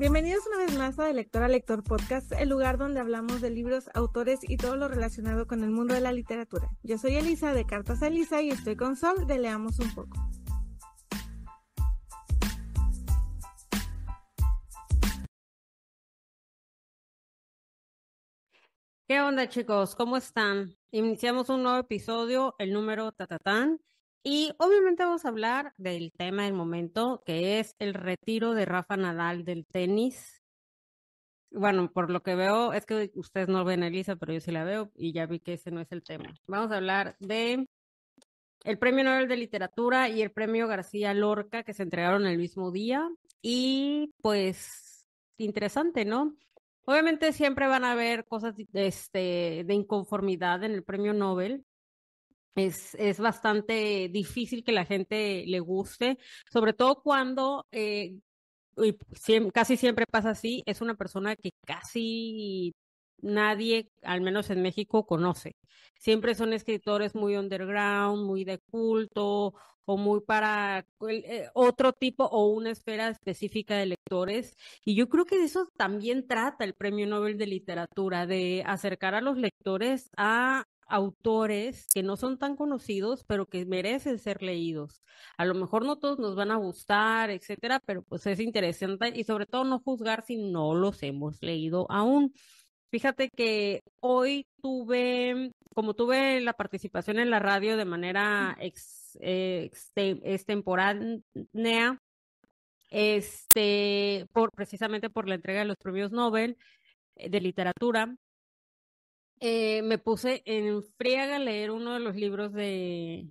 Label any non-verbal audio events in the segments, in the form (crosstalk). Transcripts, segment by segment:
Bienvenidos una vez más a De Lector a Lector Podcast, el lugar donde hablamos de libros, autores y todo lo relacionado con el mundo de la literatura. Yo soy Elisa de Cartas a Elisa y estoy con Sol de Leamos un poco. ¿Qué onda chicos? ¿Cómo están? Iniciamos un nuevo episodio, el número Tatatán. Y obviamente vamos a hablar del tema del momento, que es el retiro de Rafa Nadal del tenis. Bueno, por lo que veo, es que ustedes no ven a Elisa, pero yo sí la veo y ya vi que ese no es el tema. Vamos a hablar de el Premio Nobel de Literatura y el Premio García Lorca que se entregaron el mismo día. Y pues interesante, ¿no? Obviamente siempre van a haber cosas de, este, de inconformidad en el Premio Nobel, es, es, bastante difícil que la gente le guste, sobre todo cuando, eh, casi siempre pasa así, es una persona que casi nadie, al menos en México, conoce. Siempre son escritores muy underground, muy de culto o muy para eh, otro tipo o una esfera específica de lectores. Y yo creo que de eso también trata el Premio Nobel de Literatura, de acercar a los lectores a autores que no son tan conocidos, pero que merecen ser leídos. A lo mejor no todos nos van a gustar, etcétera, pero pues es interesante y sobre todo no juzgar si no los hemos leído aún. Fíjate que hoy tuve, como tuve la participación en la radio de manera eh, extemporánea, este, por, precisamente por la entrega de los premios Nobel eh, de literatura, eh, me puse en friega a leer uno de los libros de,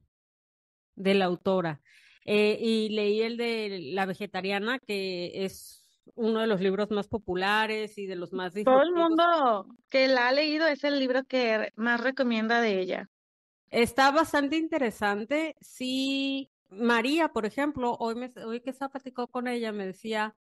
de la autora. Eh, y leí el de La Vegetariana, que es uno de los libros más populares y de los más Todo el mundo que la ha leído es el libro que más recomienda de ella. Está bastante interesante. Sí, María, por ejemplo, hoy, me, hoy que se platicó con ella, me decía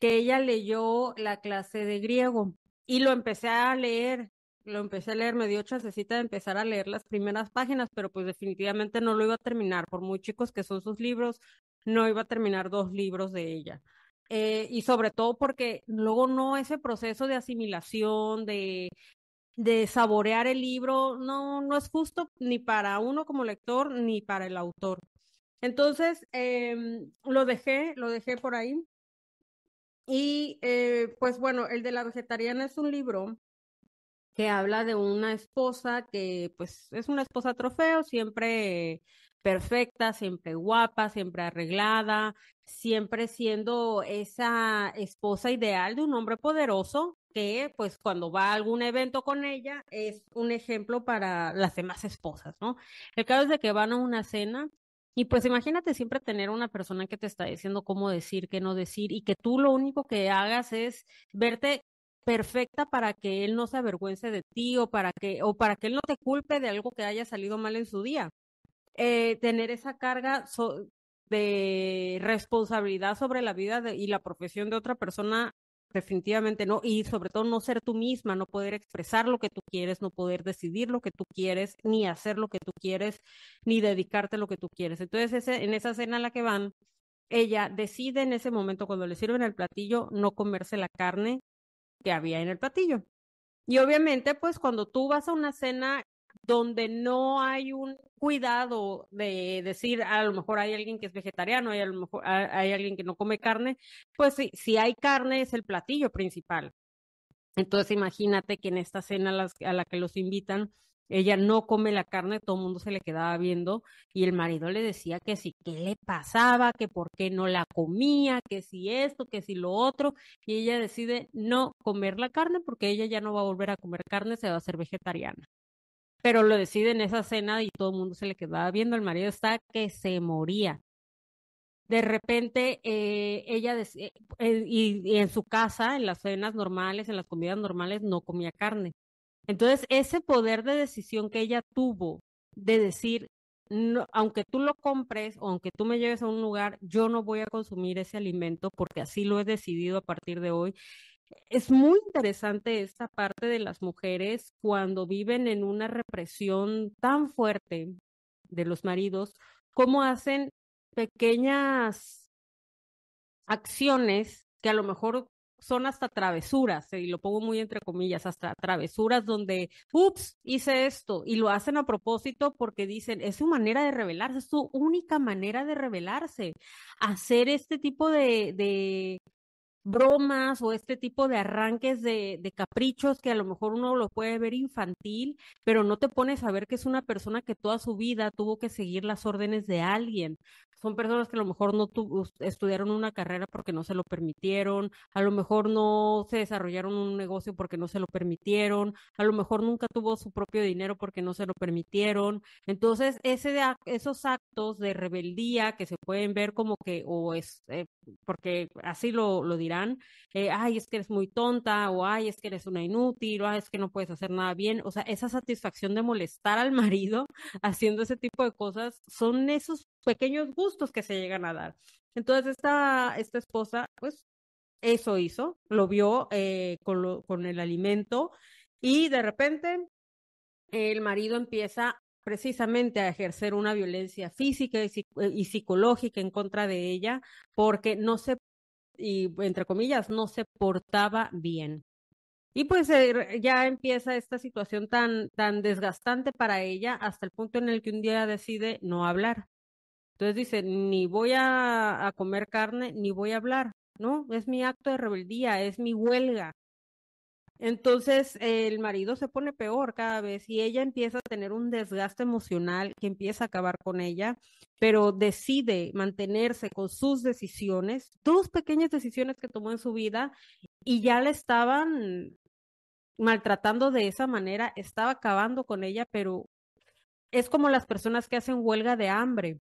que ella leyó la clase de griego y lo empecé a leer lo empecé a leer, me dio chancecita de empezar a leer las primeras páginas, pero pues definitivamente no lo iba a terminar, por muy chicos que son sus libros, no iba a terminar dos libros de ella. Eh, y sobre todo porque luego no ese proceso de asimilación, de, de saborear el libro, no, no es justo ni para uno como lector ni para el autor. Entonces, em, lo dejé, lo dejé por ahí. Y eh, pues bueno, el de la vegetariana es un libro que habla de una esposa que pues es una esposa trofeo, siempre perfecta, siempre guapa, siempre arreglada, siempre siendo esa esposa ideal de un hombre poderoso que pues cuando va a algún evento con ella es un ejemplo para las demás esposas, ¿no? El caso es de que van a una cena y pues imagínate siempre tener una persona que te está diciendo cómo decir, qué no decir y que tú lo único que hagas es verte perfecta para que él no se avergüence de ti o para que, o para que él no te culpe de algo que haya salido mal en su día. Eh, tener esa carga de responsabilidad sobre la vida y la profesión de otra persona definitivamente no, y sobre todo no ser tú misma, no poder expresar lo que tú quieres, no poder decidir lo que tú quieres, ni hacer lo que tú quieres, ni dedicarte lo que tú quieres. Entonces, ese, en esa cena a la que van, ella decide en ese momento, cuando le sirven el platillo, no comerse la carne, que había en el platillo. Y obviamente, pues cuando tú vas a una cena donde no hay un cuidado de decir, a lo mejor hay alguien que es vegetariano, hay a lo mejor hay alguien que no come carne, pues si hay carne es el platillo principal. Entonces imagínate que en esta cena a la que los invitan, ella no come la carne, todo el mundo se le quedaba viendo y el marido le decía que si qué le pasaba, que por qué no la comía, que si esto, que si lo otro, y ella decide no comer la carne porque ella ya no va a volver a comer carne, se va a hacer vegetariana. Pero lo decide en esa cena y todo el mundo se le quedaba viendo, el marido está que se moría. De repente, eh, ella eh, eh, y en su casa, en las cenas normales, en las comidas normales, no comía carne entonces, ese poder de decisión que ella tuvo de decir, aunque tú lo compres o aunque tú me lleves a un lugar, yo no voy a consumir ese alimento porque así lo he decidido a partir de hoy. Es muy interesante esta parte de las mujeres cuando viven en una represión tan fuerte de los maridos, cómo hacen pequeñas acciones que a lo mejor son hasta travesuras, eh, y lo pongo muy entre comillas, hasta travesuras donde, ups, hice esto, y lo hacen a propósito porque dicen, es su manera de revelarse, es su única manera de revelarse, hacer este tipo de, de bromas o este tipo de arranques de, de, caprichos que a lo mejor uno lo puede ver infantil, pero no te pones a ver que es una persona que toda su vida tuvo que seguir las órdenes de alguien, son personas que a lo mejor no estudiaron una carrera porque no se lo permitieron, a lo mejor no se desarrollaron un negocio porque no se lo permitieron, a lo mejor nunca tuvo su propio dinero porque no se lo permitieron. Entonces, ese esos actos de rebeldía que se pueden ver como que, o es, eh, porque así lo, dirán, eh, ay, es que eres muy tonta, o ay, es que eres una inútil, o es que no puedes hacer nada bien, o sea, esa satisfacción de molestar al (laughs) marido haciendo ese tipo de cosas, son esos pequeños gustos que se llegan a dar. Entonces esta, esta esposa, pues eso hizo, lo vio eh, con, el alimento y de repente el marido empieza precisamente a ejercer una violencia física eh, y, psicológica en contra de ella porque no se, y entre comillas, no se portaba bien. Y pues ya empieza esta situación tan, tan desgastante para ella hasta el punto en el que un día decide no hablar. Entonces dice, ni voy a, comer carne, ni voy a hablar, ¿no? Es mi acto de rebeldía, es mi huelga. Entonces el marido se pone peor cada vez y ella empieza a tener un desgaste emocional que empieza a acabar con ella, pero decide mantenerse con sus decisiones, dos pequeñas decisiones que tomó en su vida y ya la estaban maltratando de esa manera, estaba acabando con ella, pero es como las personas que hacen huelga de hambre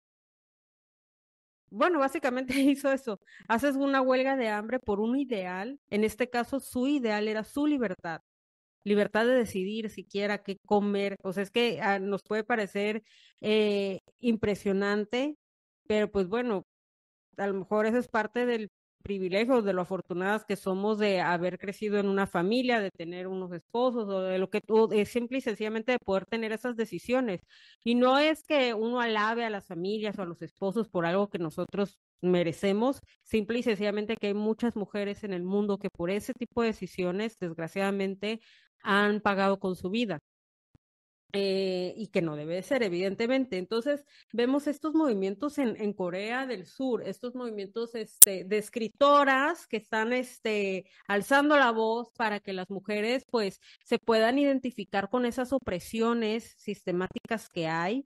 bueno, básicamente (laughs) hizo eso. Haces una huelga de hambre por un ideal. En este caso, su ideal era su libertad. Libertad de decidir siquiera qué comer. O sea, es que ah, nos puede parecer eh, impresionante, pero pues bueno, a lo mejor eso es parte del privilegios, de lo afortunadas que somos de haber crecido en una familia, de tener unos esposos o de lo que tú, es simple y sencillamente de poder tener esas decisiones. Y no es que uno alabe a las familias o a los esposos por algo que nosotros merecemos, simple y sencillamente que hay muchas mujeres en el mundo que por ese tipo de decisiones, desgraciadamente, han pagado con su vida. Eh, y que no debe ser, evidentemente. Entonces, vemos estos movimientos en, Corea del Sur, estos movimientos este, de escritoras que están este, alzando la voz para que las mujeres pues se puedan identificar con esas opresiones sistemáticas que hay,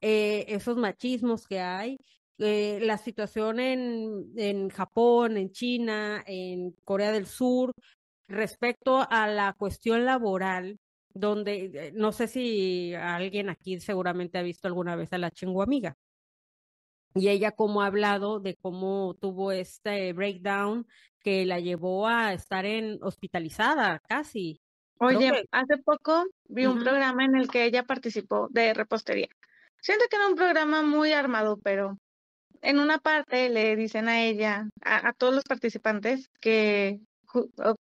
eh, esos machismos que hay. Eh, la situación en Japón, en China, en Corea del Sur, respecto a la cuestión laboral, donde eh, no sé si alguien aquí seguramente ha visto alguna vez a la amiga. Y ella como ha hablado de cómo tuvo este breakdown que la llevó a estar en hospitalizada casi. Oye, hace poco vi un programa en el que ella participó de repostería. Siento que era un programa muy armado, pero en una parte le dicen a ella, a, a todos los participantes, que,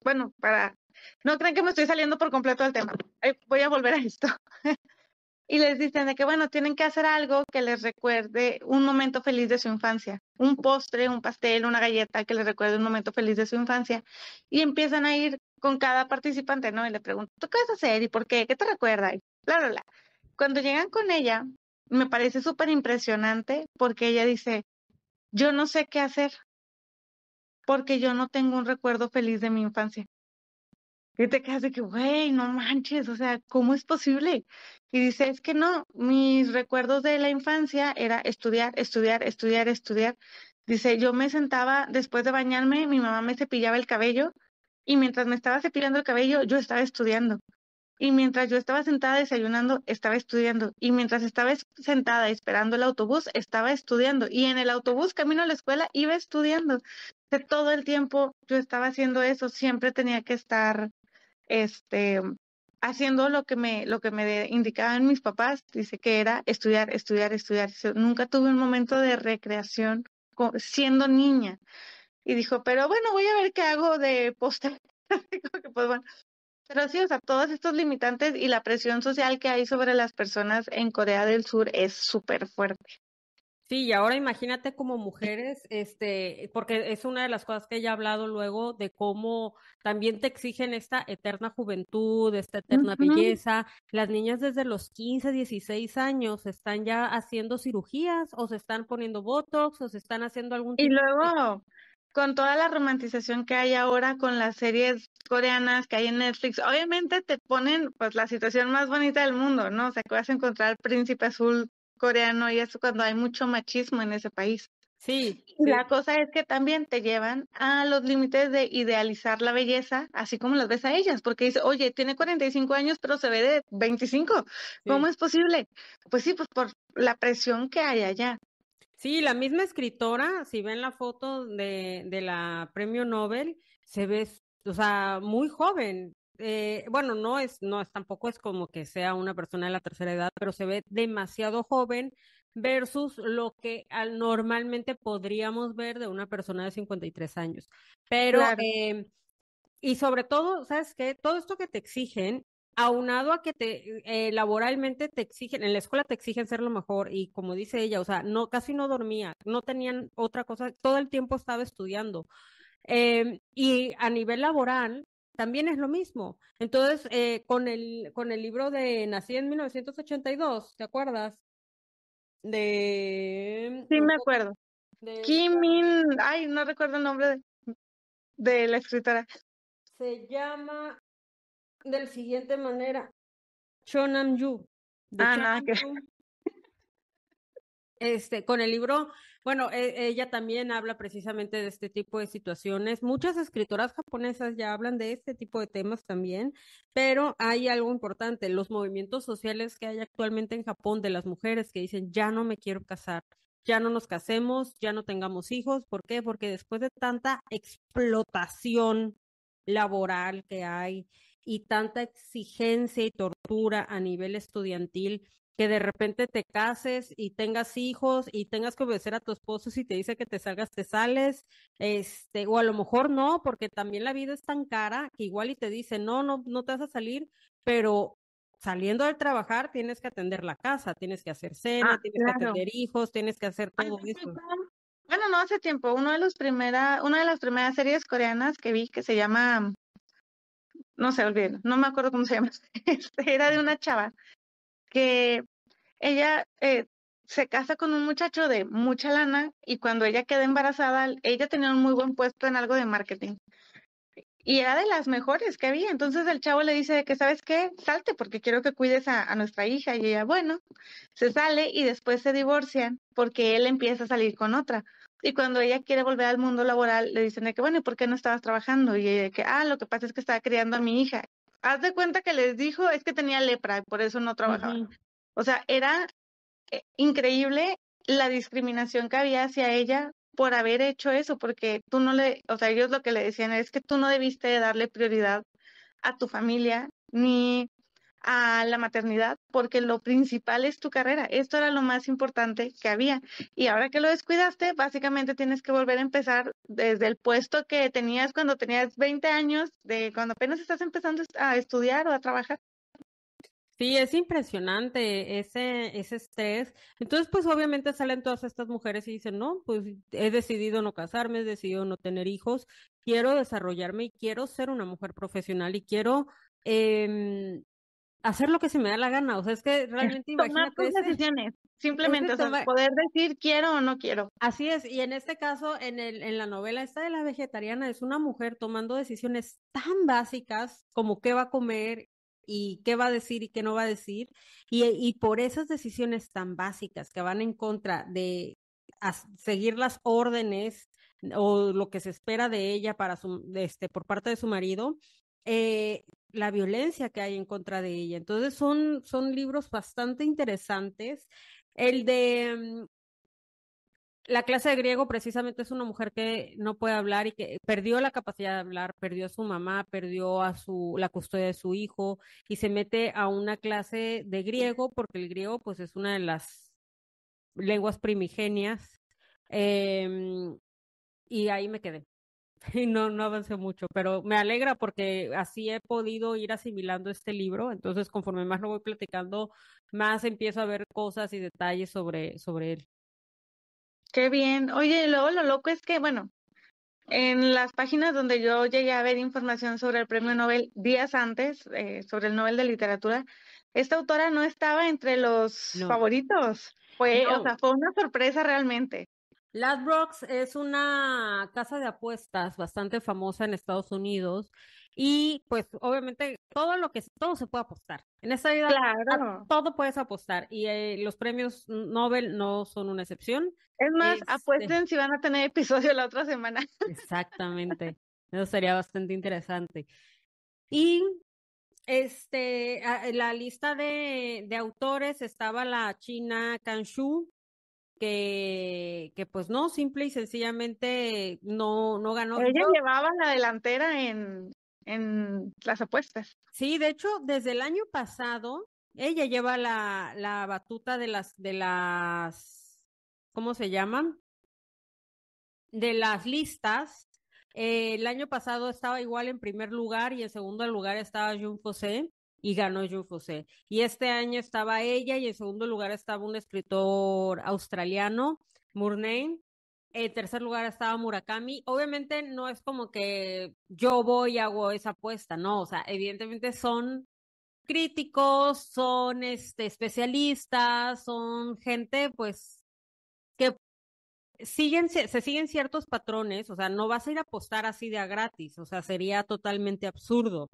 bueno, para no crean que me estoy saliendo por completo del tema. Voy a volver a esto. (laughs) y les dicen de que, bueno, tienen que hacer algo que les recuerde un momento feliz de su infancia. Un postre, un pastel, una galleta que les recuerde un momento feliz de su infancia. Y empiezan a ir con cada participante, ¿no? Y le preguntan, ¿tú qué vas a hacer? ¿Y por qué? ¿Qué te recuerda? Y bla, Cuando llegan con ella, me parece súper impresionante porque ella dice, yo no sé qué hacer porque yo no tengo un recuerdo feliz de mi infancia. Y te quedas de que, güey, no manches, o sea, ¿cómo es posible? Y dice, es que no, mis recuerdos de la infancia era estudiar, estudiar, estudiar, estudiar. Dice, yo me sentaba después de bañarme, mi mamá me cepillaba el cabello y mientras me estaba cepillando el cabello, yo estaba estudiando. Y mientras yo estaba sentada desayunando, estaba estudiando. Y mientras estaba sentada esperando el autobús, estaba estudiando. Y en el autobús camino a la escuela, iba estudiando. De todo el tiempo yo estaba haciendo eso, siempre tenía que estar este, haciendo lo que me, lo que me indicaban mis papás, dice que era estudiar, estudiar, estudiar. nunca tuve un momento de recreación siendo niña. Y dijo, pero bueno, voy a ver qué hago de postre. (laughs) Pues pero sí, o sea, todos estos limitantes y la presión social que hay sobre las personas en Corea del Sur es súper fuerte. Sí, y ahora imagínate como mujeres, este, porque es una de las cosas que ella ha hablado luego de cómo también te exigen esta eterna juventud, esta eterna belleza. Las niñas desde los 15, 16 años están ya haciendo cirugías o se están poniendo botox o se están haciendo algún tipo Y luego con toda la romantización que hay ahora con las series coreanas que hay en Netflix, obviamente te ponen pues la situación más bonita del mundo, ¿no? O sea, que vas a encontrar príncipe azul coreano y eso cuando hay mucho machismo en ese país. Sí, La cosa es que también te llevan a los límites de idealizar la belleza, así como las ves a ellas, porque dice, oye, tiene 45 años, pero se ve de 25. ¿Cómo es posible? Pues sí, pues por la presión que hay allá. Sí, la misma escritora, si ven la foto de, de la premio Nobel, se ve, o sea, muy joven, eh, bueno, no es, no es, tampoco es como que sea una persona de la tercera edad, pero se ve demasiado joven versus lo que normalmente podríamos ver de una persona de 53 años. Pero, em, y sobre todo, ¿sabes qué? Todo esto que te exigen aunado a que te eh, laboralmente te exigen, en la escuela te exigen ser lo mejor y como dice ella, o sea, no casi no dormía, no tenían otra cosa, todo el tiempo estaba estudiando. Em, y a nivel laboral, también es lo mismo. Entonces, eh, con, el, con el libro de Nací en 1982, ¿te acuerdas? De... Sí, me acuerdo. De... Kim ay, no recuerdo el nombre de, la escritora. Se llama del siguiente manera, Chonam Yu. ah, este, con el libro, bueno, e, ella también habla precisamente de este tipo de situaciones. Muchas escritoras japonesas ya hablan de este tipo de temas también, pero hay algo importante, los movimientos sociales que hay actualmente en Japón de las mujeres que dicen, ya no me quiero casar, ya no nos casemos, ya no tengamos hijos. ¿Por qué? Porque después de tanta explotación laboral que hay y tanta exigencia y tortura a nivel estudiantil, que de repente te cases y tengas hijos y tengas que obedecer a tu esposo y te dice que te salgas, te sales, este, o a lo mejor no, porque también la vida es tan cara que igual y te dice, no, no, no te vas a salir, pero saliendo de trabajar tienes que atender la casa, tienes que hacer cena, ah, tienes que atender hijos, tienes que hacer todo eso. Bueno, no hace tiempo, uno de los primera, una de las primeras series coreanas que vi que se llama, no se olviden, no me acuerdo cómo se llama, (laughs) este, era de una chava que ella eh, se casa con un muchacho de mucha lana y cuando ella queda embarazada, ella tenía un muy buen puesto en algo de marketing. Y era de las mejores que había. Entonces el chavo le dice que, ¿sabes qué? Salte porque quiero que cuides a, nuestra hija. Y ella, bueno, se sale y después se divorcian porque él empieza a salir con otra. Y cuando ella quiere volver al mundo laboral, le dicen de que, bueno, ¿y por qué no estabas trabajando? Y ella que, ah, lo que pasa es que estaba criando a mi hija haz de cuenta que les dijo, es que tenía lepra y por eso no trabajaba. O sea, era eh, increíble la discriminación que había hacia ella por haber hecho eso, porque tú no le, o sea, ellos lo que le decían es que tú no debiste darle prioridad a tu familia ni a la maternidad porque lo principal es tu carrera. Esto era lo más importante que había. Y ahora que lo descuidaste, básicamente tienes que volver a empezar desde el puesto que tenías cuando tenías 20 años, de cuando apenas estás empezando a estudiar o a trabajar. Sí, es impresionante ese, ese estrés. Entonces, pues obviamente salen todas estas mujeres y dicen, no, pues he decidido no casarme, he decidido no tener hijos, quiero desarrollarme y quiero ser una mujer profesional y quiero eh, hacer lo que se me da la gana. O sea, es que realmente Tomar tus decisiones, simplemente, o sea, poder decir quiero o no quiero. Así es, y en este caso, en, el, en la novela esta de la vegetariana, es una mujer tomando decisiones tan básicas como qué va a comer y qué va a decir y qué no va a decir. Y, y por esas decisiones tan básicas que van en contra de seguir las órdenes o lo que se espera de ella para su, este, por parte de su marido, eh, la violencia que hay en contra de ella. Entonces son, son libros bastante interesantes. El de mm, la clase de griego precisamente es una mujer que no puede hablar y que perdió la capacidad de hablar, perdió a su mamá, perdió a su la custodia de su hijo y se mete a una clase de griego porque el griego pues es una de las lenguas primigenias em, y ahí me quedé y no, no avancé mucho, pero me alegra porque así he podido ir asimilando este libro, entonces conforme más lo voy platicando, más empiezo a ver cosas y detalles sobre, sobre él. Qué bien. Oye, luego lo loco es que, bueno, en las páginas donde yo llegué a ver información sobre el premio Nobel días antes, eh, sobre el Nobel de Literatura, esta autora no estaba entre los favoritos. Fue, o sea, fue una sorpresa realmente. Ladbrokes es una casa de apuestas bastante famosa en Estados Unidos y pues obviamente todo lo que todo se puede apostar. En esta vida todo puedes apostar y eh, los premios Nobel no son una excepción. Es más, este apuesten si van a tener episodio la otra semana. (laughs) Exactamente. Eso sería bastante interesante. Y este, la lista de, de autores estaba la china Kanshu, que, pues no, simple y sencillamente no, no ganó. Ella llevaba la delantera en, en las apuestas. Sí, de hecho, desde el año pasado, ella lleva la, la batuta de las, de las, ¿cómo se llaman? De las listas. Eh, el año pasado estaba igual en primer lugar y en segundo lugar estaba Jun José y ganó Jun Y este año estaba ella y en segundo lugar estaba un escritor australiano, Murnane. En tercer lugar estaba Murakami. Obviamente no es como que yo voy y hago esa apuesta, no. O sea, evidentemente son críticos, son este, especialistas, son gente pues que siguen, se, siguen ciertos patrones, o sea, no vas a ir a apostar así de a gratis, o sea, sería totalmente absurdo.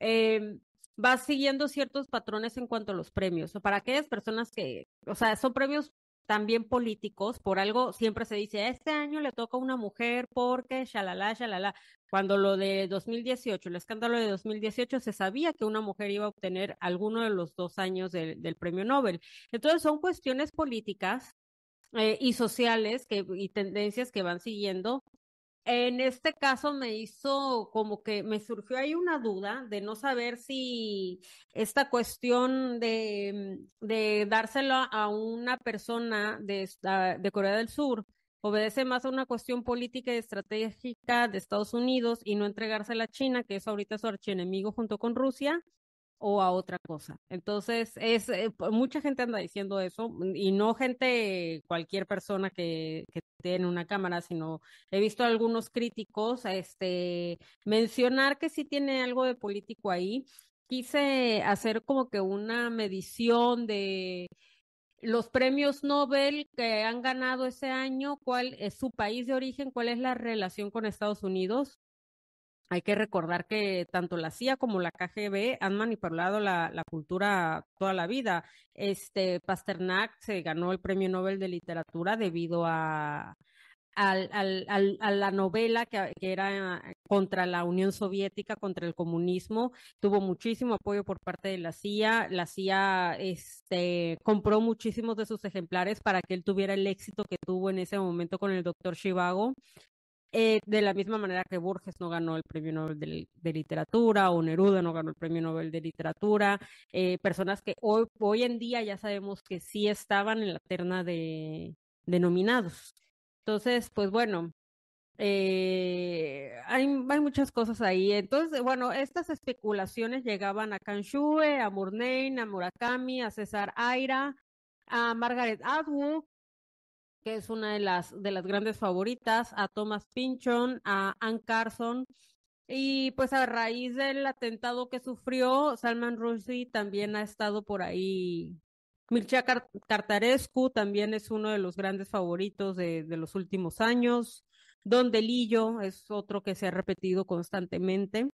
Em, va siguiendo ciertos patrones en cuanto a los premios. Para aquellas personas que, o sea, son premios también políticos, por algo siempre se dice, este año le toca a una mujer porque, shalala, shalala. Cuando lo de 2018, el escándalo de 2018, se sabía que una mujer iba a obtener alguno de los dos años del premio Nobel. Entonces son cuestiones políticas eh, y sociales que, y tendencias que van siguiendo en este caso me hizo como que me surgió ahí una duda de no saber si esta cuestión de, mm, dársela dárselo a una persona de, ah, de Corea del Sur obedece más a una cuestión política y estratégica de Estados Unidos y no entregársela a China, que es ahorita su archienemigo junto con Rusia, o a otra cosa. Entonces, es eh, mucha gente anda diciendo eso mm, y no gente, cualquier persona que, que tiene una cámara, sino he visto algunos críticos este, mencionar que sí tiene algo de político ahí. Quise hacer como que una medición de los premios Nobel que han ganado ese año, cuál es su país de origen, cuál es la relación con Estados Unidos hay que recordar que tanto la CIA como la KGB han manipulado la, cultura toda la vida. Este Pasternak se ganó el Premio Nobel de Literatura debido a, la novela que, era contra la Unión Soviética, contra el comunismo. Tuvo muchísimo apoyo por parte de la CIA. La CIA este, compró muchísimos de sus ejemplares para que él tuviera el éxito que tuvo en ese momento con el doctor Chivago. Eh, de la misma manera que Borges no ganó el premio Nobel de, literatura o Neruda no ganó el premio Nobel de literatura, eh, personas que hoy, hoy en día ya sabemos que sí estaban en la terna de, nominados. Entonces, pues bueno, eh, hay, hay, muchas cosas ahí. Entonces, bueno, estas especulaciones llegaban a Kanshue, a Mournein, a Murakami, a César Aira, a Margaret Atwood, que es una de las, de las grandes favoritas, a Thomas Pinchon, a Ann Carson. Y pues a raíz del atentado que sufrió, Salman Rushdie también ha estado por ahí. Mircea Cartarescu también es uno de los grandes favoritos de, de los últimos años. Don Delillo es otro que se ha repetido constantemente.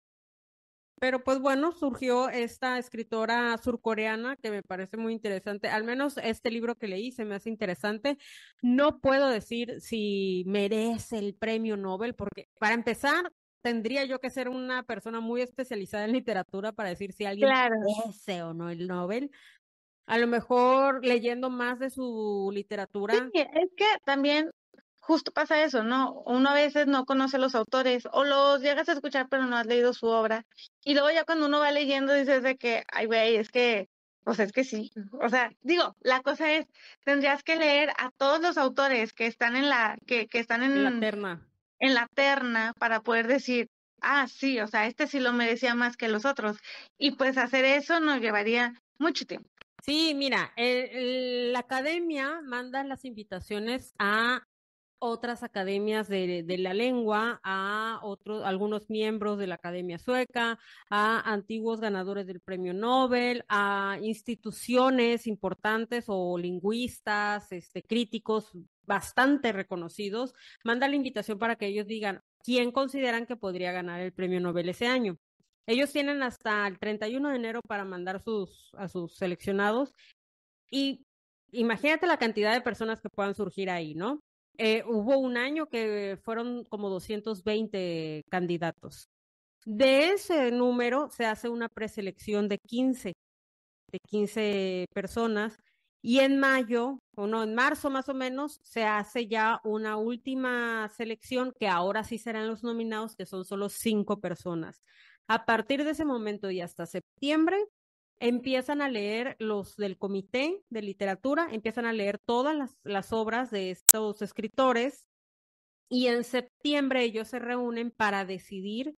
Pero pues bueno, surgió esta escritora surcoreana que me parece muy interesante. Al menos este libro que leí se me hace interesante. No puedo decir si merece el premio Nobel, porque para empezar, tendría yo que ser una persona muy especializada en literatura para decir si alguien merece o no el Nobel. A lo mejor leyendo más de su literatura. Sí, es que también justo pasa eso, ¿no? Uno a veces no conoce los autores o los llegas a escuchar pero no has leído su obra. Y luego ya cuando uno va leyendo dices de que, ay, güey, es que, o sea, es que sí. O sea, digo, la cosa es, tendrías que leer a todos los autores que están en la, que, que están en, la terna. En la terna para poder decir, ah, sí, o sea, este sí lo merecía más que los otros. Y pues hacer eso nos llevaría mucho tiempo. Sí, mira, el, la academia manda las invitaciones a otras academias de, la lengua, a otros, algunos miembros de la Academia Sueca, a antiguos ganadores del Premio Nobel, a instituciones importantes o lingüistas, este, críticos bastante reconocidos, manda la invitación para que ellos digan quién consideran que podría ganar el Premio Nobel ese año. Ellos tienen hasta el 31 de enero para mandar sus, a sus seleccionados y imagínate la cantidad de personas que puedan surgir ahí, ¿no? Eh, hubo un año que fueron como 220 candidatos. De ese número se hace una preselección de 15, de 15 personas y en mayo, o no, en marzo más o menos, se hace ya una última selección que ahora sí serán los nominados, que son solo cinco personas. A partir de ese momento y hasta septiembre empiezan a leer los del comité de literatura, empiezan a leer todas las, obras de estos escritores y en septiembre ellos se reúnen para decidir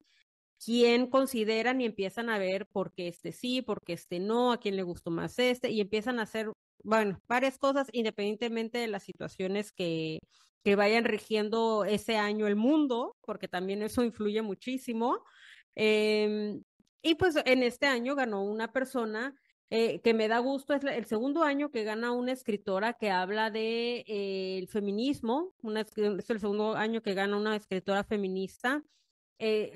quién consideran y empiezan a ver por qué este sí, por qué este no, a quién le gustó más este y empiezan a hacer, bueno, varias cosas independientemente de las situaciones que, que vayan rigiendo ese año el mundo, porque también eso influye muchísimo. Eh, y pues en este año ganó una persona eh, que me da gusto, es el segundo año que gana una escritora que habla de eh, el feminismo, eh, es el segundo año que gana una escritora feminista.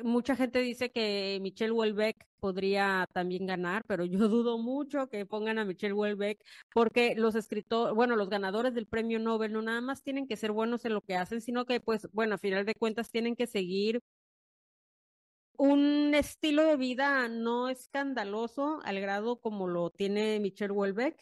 mucha gente dice que Michelle Welbeck podría también ganar, pero yo (laughs) dudo mucho que pongan a Michelle Welbeck porque los bueno, los ganadores del premio Nobel no nada más tienen que ser buenos en lo que hacen, sino que pues, bueno, a final de cuentas tienen que seguir un estilo de vida no escandaloso al grado como lo tiene Michelle Welbeck.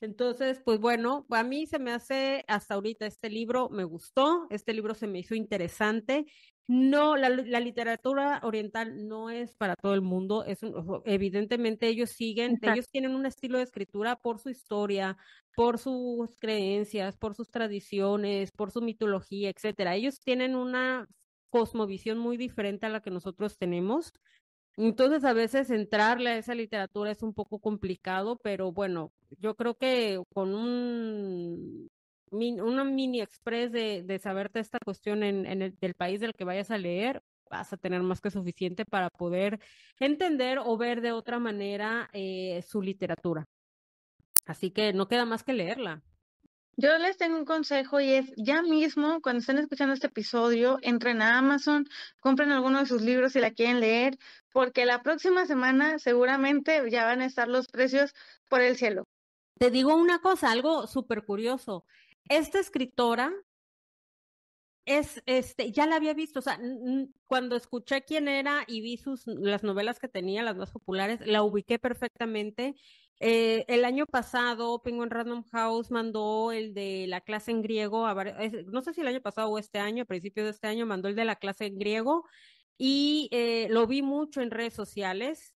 Entonces, pues bueno, a mí se me hace hasta ahorita este libro, me gustó, este libro se me hizo interesante. No, la, literatura oriental no es para todo el mundo, es evidentemente ellos siguen, ellos tienen un estilo de escritura por su historia, por sus creencias, por sus tradiciones, por su mitología, etcétera. Ellos tienen una cosmovisión muy diferente a la que nosotros tenemos. Entonces, a veces entrarle a esa literatura es un poco complicado, pero bueno, yo creo que con un una mini express de, de saberte esta cuestión en, el del país del que vayas a leer, vas a tener más que suficiente para poder entender o ver de otra manera eh, su literatura. Así que no queda más que leerla. Yo les tengo un consejo y es ya mismo, cuando estén escuchando este episodio, entren a Amazon, compren alguno de sus libros si la quieren leer, porque la próxima semana seguramente ya van a estar los precios por el cielo. Te digo una cosa, algo súper curioso. Esta escritora es, este, ya la había visto, o sea, cuando escuché quién era y vi sus, las novelas que tenía, las más populares, la ubiqué perfectamente eh, el año pasado, Penguin Random House mandó el de la clase en griego, no sé si el año pasado o este año, a principios de este año, mandó el de la clase en griego y eh, lo vi mucho en redes sociales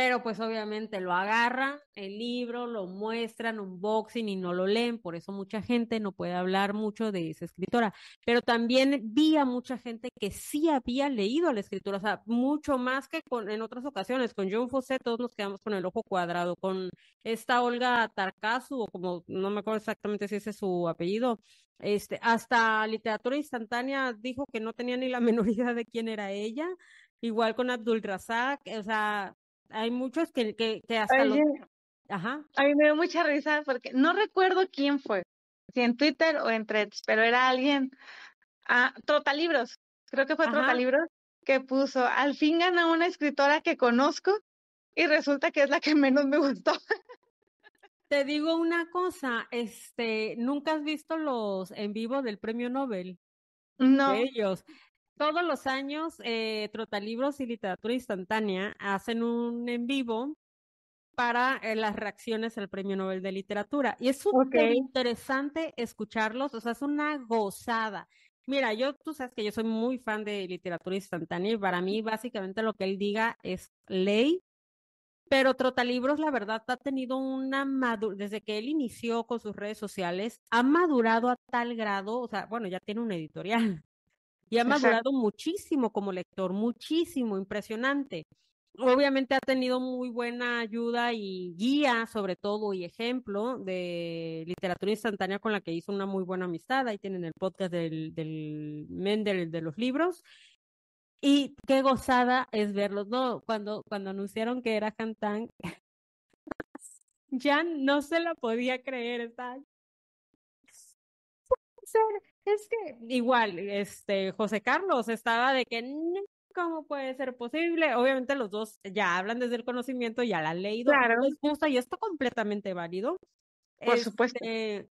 pero pues obviamente lo agarra el libro, lo muestran, unboxing y no lo leen, por eso mucha gente no puede hablar mucho de esa escritora, pero también vi a mucha gente que sí había leído a la escritura, o sea, mucho más que con, en otras ocasiones, con John Fosse todos nos quedamos con el ojo cuadrado, con esta Olga Tarcasu o como no me acuerdo exactamente si ese es su apellido, este, hasta literatura instantánea dijo que no tenía ni la (laughs) menor idea de quién era ella, igual con Abdul Razak, o sea, hay muchos que, que, hasta Ajá. A mí me dio mucha risa porque no recuerdo quién fue, si en Twitter o en Threads, pero era alguien, ah, Libros creo que fue Libros que puso, al fin gana una escritora que conozco y resulta que es la que menos me gustó. Te digo una cosa, este, ¿nunca has visto los en vivo del premio Nobel? No. ellos. Todos los años, eh, Trotalibros y Literatura Instantánea hacen un en vivo para eh, las reacciones al Premio Nobel de Literatura. Y es súper interesante escucharlos, o sea, es una gozada. Mira, yo, tú sabes que yo soy muy fan de literatura instantánea y para mí básicamente lo que él diga es ley, pero Trotalibros la verdad ha tenido una madurez, desde que él inició con sus redes sociales, ha madurado a tal grado, o sea, bueno, ya tiene una editorial, y ha madurado muchísimo como lector, muchísimo, impresionante. Obviamente ha tenido muy buena ayuda y guía, sobre todo, y ejemplo de literatura instantánea con la que hizo una muy buena amistad. Ahí tienen el podcast del, del Mendel de los libros. Y qué gozada es verlos, ¿no? Cuando, cuando anunciaron que era Cantán, Jan (laughs) no se lo podía creer, está es que igual, este, José Carlos estaba de que, ¿cómo puede ser posible? Obviamente los dos ya hablan desde el conocimiento, ya la han leído, claro. y esto completamente válido. Por supuesto. Este,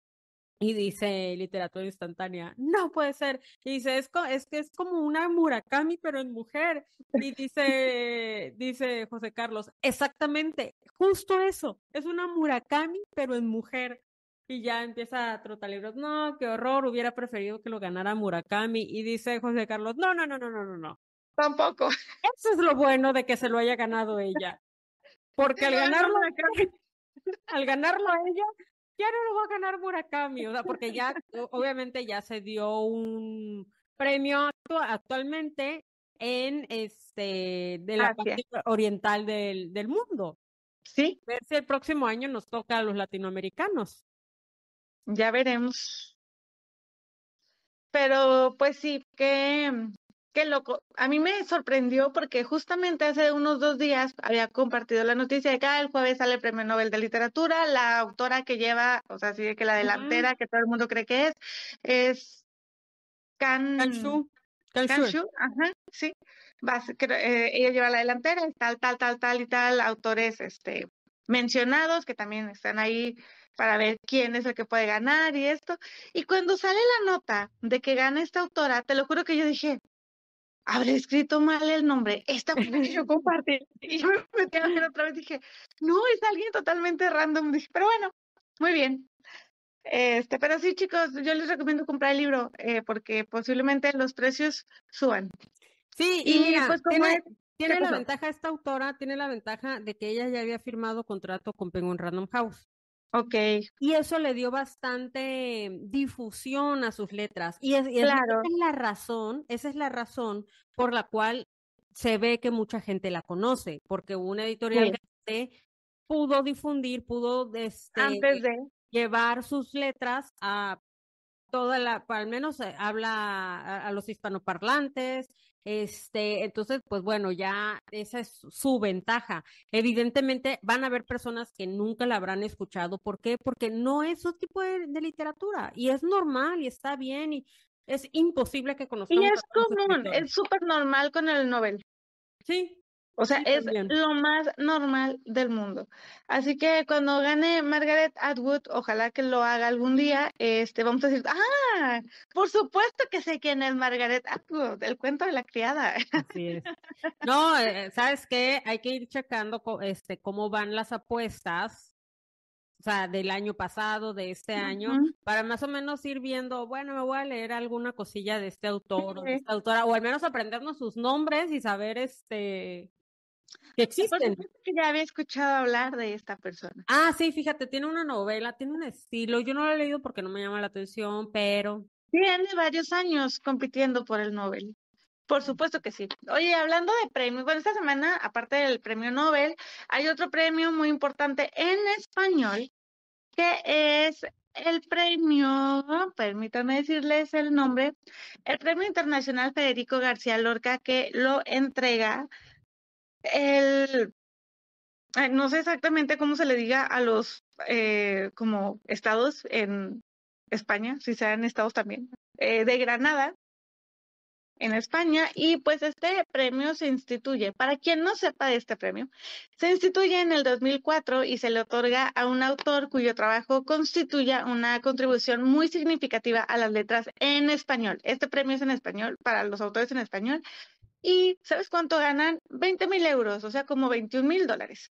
y dice literatura instantánea, no puede ser. Y dice, es, es que es como una Murakami, pero en mujer. Y dice, dice José Carlos, exactamente, justo eso, es una Murakami, pero en mujer. Y ya empieza a trotar libros. No, qué horror, hubiera preferido que lo ganara Murakami. Y dice José Carlos, no, no, no, no, no, no, no. Tampoco. Eso es lo bueno de que se lo haya ganado ella. (laughs) Porque al ganarlo, (laughs) al ganarlo ella, ya no lo va a ganar Murakami. O sea, porque ya, obviamente, ya se dio un premio actualmente en este de la parte oriental del, del mundo. Sí. A ver si el próximo año nos toca a los latinoamericanos ya veremos. Pero pues sí, que qué loco. A mí me sorprendió porque justamente hace unos dos días había compartido la noticia de que ah, el jueves sale el Premio Nobel de Literatura. La autora que lleva, o sea, sí que la delantera que todo el mundo cree que es, es Kan... Kanshu. ajá, sí. Eh, ella lleva la delantera, tal, tal, tal, tal y tal, autores este, mencionados que también están ahí para ver quién es el que puede ganar y esto. Y cuando sale la nota de que gana esta autora, te lo juro que yo dije, habré escrito mal el nombre, esta que yo (laughs) (laughs) Y yo me metí a ver otra vez dije, no, es alguien totalmente random. Dije, pero bueno, muy bien. Este, pero sí, chicos, yo les recomiendo comprar el libro eh, porque posiblemente los precios suban. Sí, y, pues, tiene la ventaja esta autora, tiene la ventaja de que ella ya había firmado contrato con Penguin Random House. Ok. Y eso le dio bastante difusión a sus letras. Y, es, esa es la razón, esa es la razón por la cual se ve que mucha gente la conoce, porque una editorial pudo difundir, pudo este, llevar sus letras a toda la, al menos eh, habla a, los hispanoparlantes, este, entonces, pues bueno, ya esa es su ventaja. Evidentemente van a haber personas que nunca la habrán escuchado. ¿Por qué? Porque no es su tipo de, literatura y es normal y está bien y es imposible que conozcamos. Y es común, es súper normal con el novel. Sí, o sea, es lo más normal del mundo. Así que cuando gane Margaret Atwood, ojalá que lo haga algún día, este, vamos a decir, ah, por supuesto que sé quién es Margaret Atwood, el cuento de la criada. Así es. No, eh, ¿sabes qué? Hay que ir checando este, cómo van las apuestas o sea, del año pasado, de este año, para más o menos ir viendo, bueno, me voy a leer alguna cosilla de este autor o de esta autora, o al menos aprendernos sus nombres y saber este que (laughs) pues, existen. que ya había escuchado hablar de esta persona. Ah, sí, fíjate, tiene una novela, tiene un estilo. Yo no la he leído porque no me llama la atención, pero. Tiene varios años compitiendo por el Nobel. Por supuesto que sí. Oye, hablando de premios, bueno, esta semana, aparte del premio Nobel, hay otro premio muy importante en español, que es el premio, permítanme decirles el nombre, el premio internacional Federico García Lorca, que lo entrega el, no sé exactamente cómo se le diga a los eh, como estados en España, si sean estados también, eh, de Granada, en España y pues este premio se instituye. Para quien no sepa de este premio, se instituye en el 2004 y se le otorga a un autor cuyo trabajo constituya una contribución muy significativa a las letras en español. Este premio es en español para los autores en español y ¿sabes cuánto ganan? 20 mil euros, o sea, como 21 mil dólares.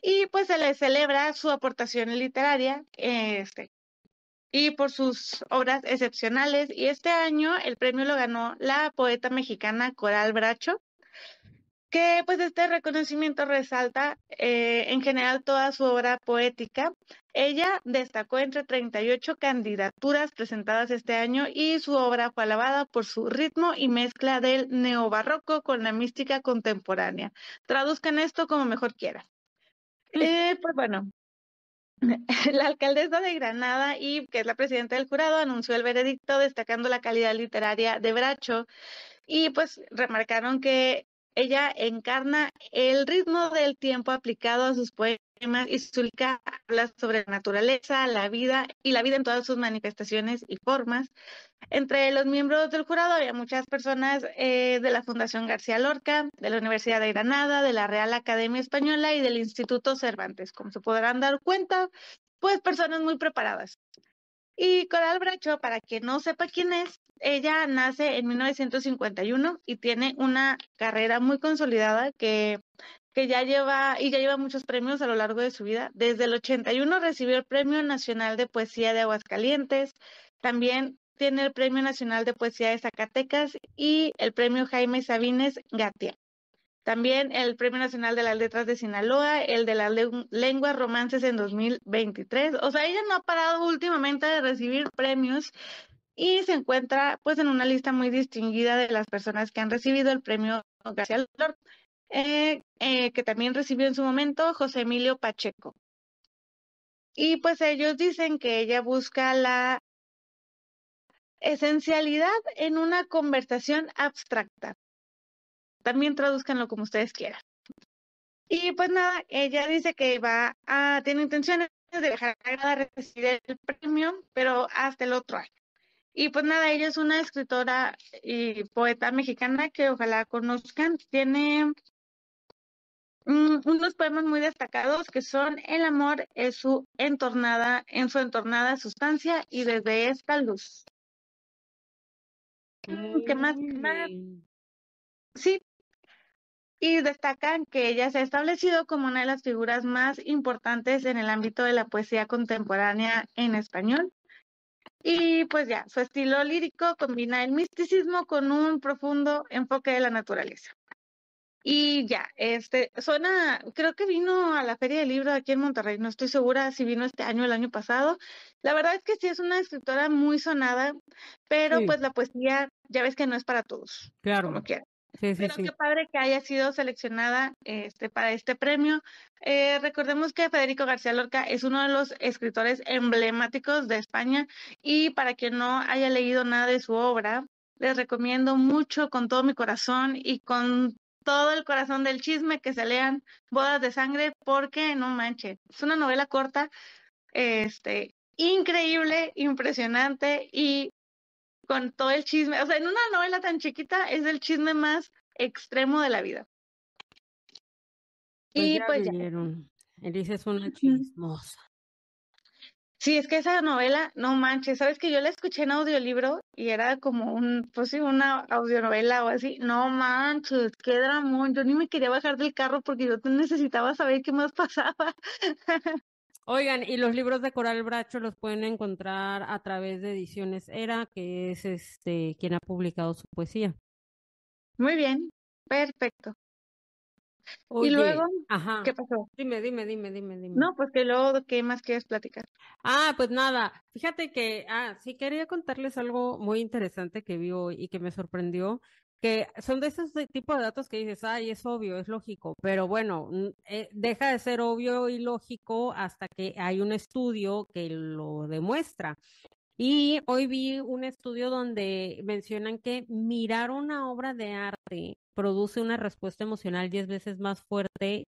Y pues se le celebra su aportación literaria este, y por sus obras excepcionales. Y este año el premio lo ganó la poeta mexicana Coral Bracho, que pues este reconocimiento resalta eh, en general toda su obra poética ella destacó entre 38 candidaturas presentadas este año y su obra fue alabada por su ritmo y mezcla del neobarroco con la mística contemporánea. Traduzcan esto como mejor quieran. Eh, pues bueno, (laughs) la alcaldesa de Granada y que es la presidenta del jurado anunció el veredicto destacando la calidad literaria de Bracho y pues remarcaron que ella encarna el ritmo del tiempo aplicado a sus poemas y Zulka habla sobre la naturaleza, la vida y la vida en todas sus manifestaciones y formas. Entre los miembros del jurado había muchas personas eh, de la Fundación García Lorca, de la Universidad de Granada, de la Real Academia Española y del Instituto Cervantes. Como se podrán dar cuenta, pues personas muy preparadas. Y Coral Bracho, para que no sepa quién es, ella nace en 1951 y tiene una carrera muy consolidada que, que ya lleva y ya lleva muchos premios a lo largo de su vida. Desde el 81 recibió el Premio Nacional de Poesía de Aguascalientes. También tiene el Premio Nacional de Poesía de Zacatecas y el Premio Jaime Sabines Gatia. También el Premio Nacional de las Letras de Sinaloa, el de las Lenguas Romances en 2023. O sea, ella no ha parado últimamente de recibir premios y se encuentra pues en una lista muy distinguida de las personas que han recibido el premio García Lord, eh, eh, que también recibió en su momento José Emilio Pacheco. Y pues ellos dicen que ella busca la esencialidad en una conversación abstracta. También traduzcanlo como ustedes quieran. Y pues nada, ella dice que va a, tiene intenciones de dejar de recibir el premio, pero hasta el otro año. Y pues nada, ella es una escritora y poeta mexicana que ojalá conozcan. Tiene mm, unos poemas muy destacados que son El amor es su entornada, en su entornada sustancia y desde esta luz. ¿Qué más? Sí. Y destacan que ella se ha establecido como una de las figuras más importantes en el ámbito de la poesía contemporánea en español. Y pues ya, su estilo lírico combina el misticismo con un profundo enfoque de la naturaleza. Y ya, este, suena, creo que vino a la Feria del Libro aquí en Monterrey, no estoy segura si vino este año o el año pasado. La verdad es que sí es una escritora muy sonada, pero pues la poesía ya ves que no es para todos. Claro. no quiera. Pero qué padre que haya sido seleccionada este, para este premio. Eh, recordemos que Federico García Lorca es uno de los escritores emblemáticos de España y para quien no haya leído nada de su obra, les recomiendo mucho con todo mi corazón y con todo el corazón del chisme que se lean Bodas de Sangre porque no manche Es una novela corta, este, increíble, impresionante y con todo el chisme. O sea, en una novela tan chiquita es el chisme más extremo de la vida. Pues y pues ya. Elisa es una chismosa. Sí, es que esa novela, no manches, sabes que yo la escuché en audiolibro y era como un, pues sí, una audionovela o así, no manches, qué dramón, yo ni me quería bajar del carro porque yo necesitaba saber qué más (laughs) pasaba. Oigan, y los libros de Coral Bracho los pueden encontrar a través de Ediciones Era, que es este quien ha publicado su poesía. Muy bien, perfecto. y luego, ¿qué pasó? Dime, dime, dime, dime, dime. No, pues que luego, ¿qué más quieres platicar? Ah, pues nada, fíjate que, ah, sí quería contarles algo muy interesante que vi hoy y que me sorprendió son de esos tipos de datos que dices, ay, es obvio, es lógico, pero bueno, eh, deja de ser obvio y lógico hasta que hay un estudio que lo demuestra. Y hoy vi un estudio donde mencionan que mirar una obra de arte produce una respuesta emocional diez veces más fuerte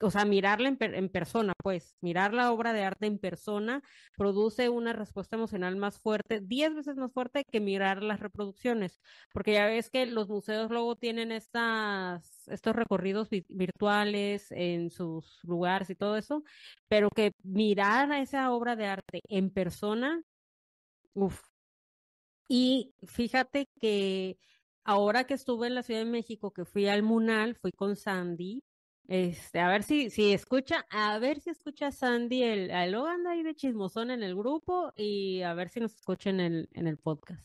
o sea, mirarla en, persona, pues, mirar la obra de arte en persona produce una respuesta emocional más fuerte, diez veces más fuerte que mirar las reproducciones, porque ya ves que los museos luego tienen estas, estos recorridos virtuales en sus lugares y todo eso, pero que mirar a esa obra de arte en persona, uff. Y fíjate que ahora que estuve en la Ciudad de México, que fui al Munal, fui con Sandy, este, a ver si, si escucha, a ver si escucha Sandy el, o anda ahí de chismosón en el grupo y a ver si nos escucha en el, en el podcast.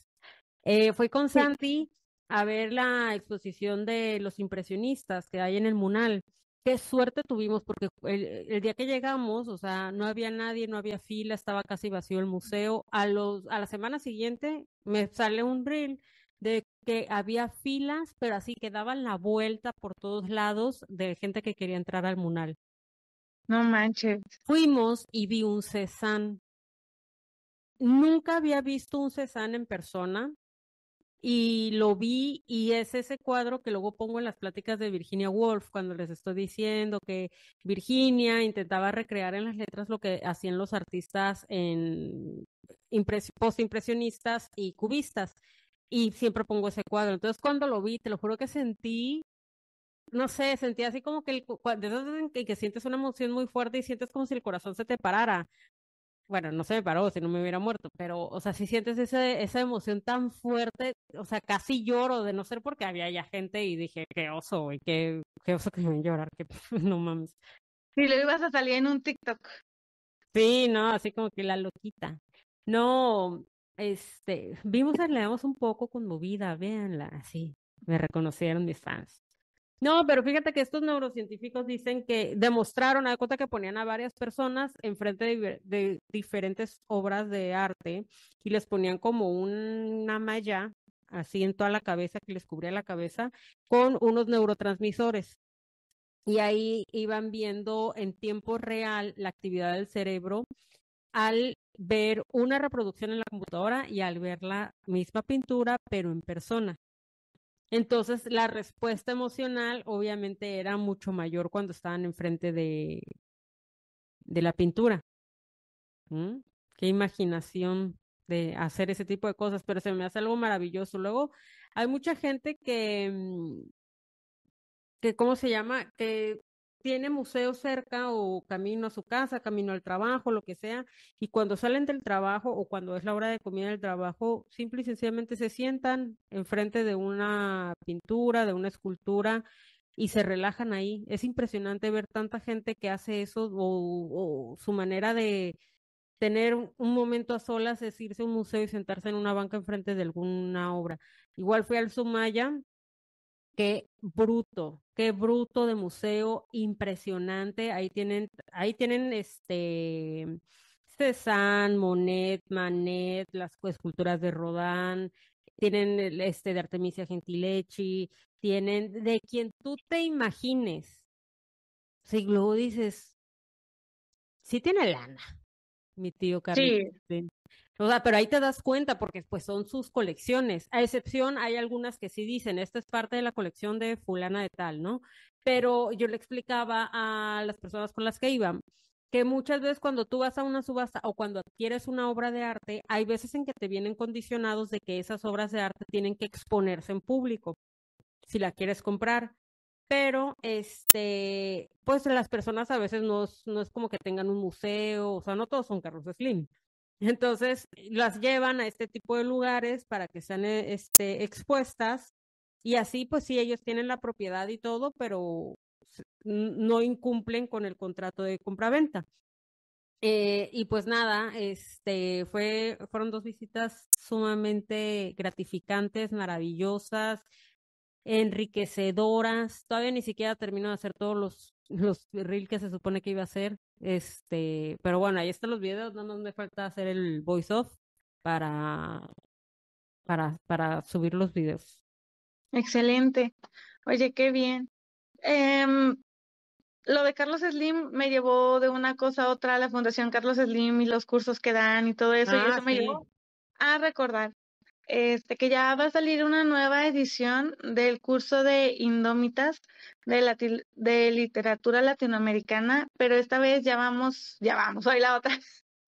Eh, con Sandy a ver la exposición de los impresionistas que hay en el Munal. Qué suerte tuvimos porque el, el día que llegamos, o sea, no había nadie, no había fila, estaba casi vacío el museo. A los, a la semana siguiente me sale un reel de que había filas, pero así que daban la vuelta por todos lados de gente que quería entrar al Munal. No manches. Fuimos y vi un Cezanne. Nunca había visto un Cezanne en persona y lo vi y es ese cuadro que luego pongo en las pláticas de Virginia Woolf cuando les estoy diciendo que Virginia intentaba recrear en las letras lo que hacían los artistas en postimpresionistas y cubistas y siempre pongo ese cuadro. Entonces cuando lo vi, te lo juro que sentí, no sé, sentí así como que, el, de que, que sientes una emoción muy fuerte y sientes como si el corazón se te parara. Bueno, no se me paró, si no me hubiera muerto, pero, o sea, si sientes ese, esa emoción tan fuerte, o sea, casi lloro de no ser porque había ya gente y dije, qué oso, güey, qué, qué oso que me a llorar, que (laughs) no mames. Si lo ibas a salir en un TikTok. Sí, no, así como que la loquita. No, este, vimos a Leamos un poco conmovida, véanla, así. Me reconocieron mis fans. No, pero fíjate que estos neurocientíficos dicen que demostraron, a cuenta que ponían a varias personas enfrente de, de diferentes obras de arte y les ponían como una malla así en toda la cabeza, que les cubría la cabeza, con unos neurotransmisores. Y ahí iban viendo en tiempo real la actividad del cerebro al ver una reproducción en la computadora y al ver la misma pintura, pero en persona. Entonces, la respuesta emocional obviamente era mucho mayor cuando estaban enfrente de, de la pintura. ¿Mm? Qué imaginación de hacer ese tipo de cosas, pero se me hace algo maravilloso. Luego, hay mucha gente que, mm, que ¿cómo se llama? Que tiene museo cerca o camino a su casa, camino al trabajo, lo que sea, y cuando salen del trabajo o cuando es la hora de comida del trabajo, simple y sencillamente se sientan enfrente de una pintura, de una escultura y se relajan ahí. Es impresionante ver tanta gente que hace eso o, su manera de tener un, momento a solas es irse a un museo y sentarse en una banca enfrente de alguna obra. Igual fui al Sumaya, que bruto, Qué bruto de museo, impresionante. Ahí tienen, ahí tienen este Cézanne, este Monet, Manet, las esculturas de Rodán, tienen este de Artemisia Gentilechi, tienen de quien tú te imagines. Si luego dices, sí tiene lana, mi tío Carlos. Sí. O sea, pero ahí te das cuenta porque pues son sus colecciones. A excepción hay algunas que sí dicen, esta es parte de la colección de fulana de tal, ¿no? Pero yo le explicaba a las personas con las que iban que muchas veces cuando tú vas a una subasta o cuando adquieres una obra de arte, hay veces en que te vienen condicionados de que esas obras de arte tienen que exponerse en público si la quieres comprar. Pero, este, pues las personas a veces no, no es como que tengan un museo, o sea, no todos son carros Slim. Entonces, eh, las llevan a este tipo de lugares para que sean eh, este, expuestas y así, pues sí, ellos tienen la propiedad y todo, pero no incumplen con el contrato de compraventa. Eh, y pues nada, este fue, fueron dos visitas sumamente gratificantes, maravillosas, enriquecedoras. Todavía ni siquiera termino de hacer todos los los reel que se supone que iba a hacer. Este, pero bueno, ahí están los videos, no nos me falta hacer el voice off para, para, para subir los videos. Excelente. Oye, qué bien. Em, lo de Carlos Slim me llevó de una cosa a otra a la Fundación Carlos Slim y los cursos que dan y todo eso, y ah, eso me llevó a recordar este, que ya va a salir una nueva edición del curso de Indómitas de, la de literatura latinoamericana, pero esta vez ya vamos, ya vamos, hoy la otra.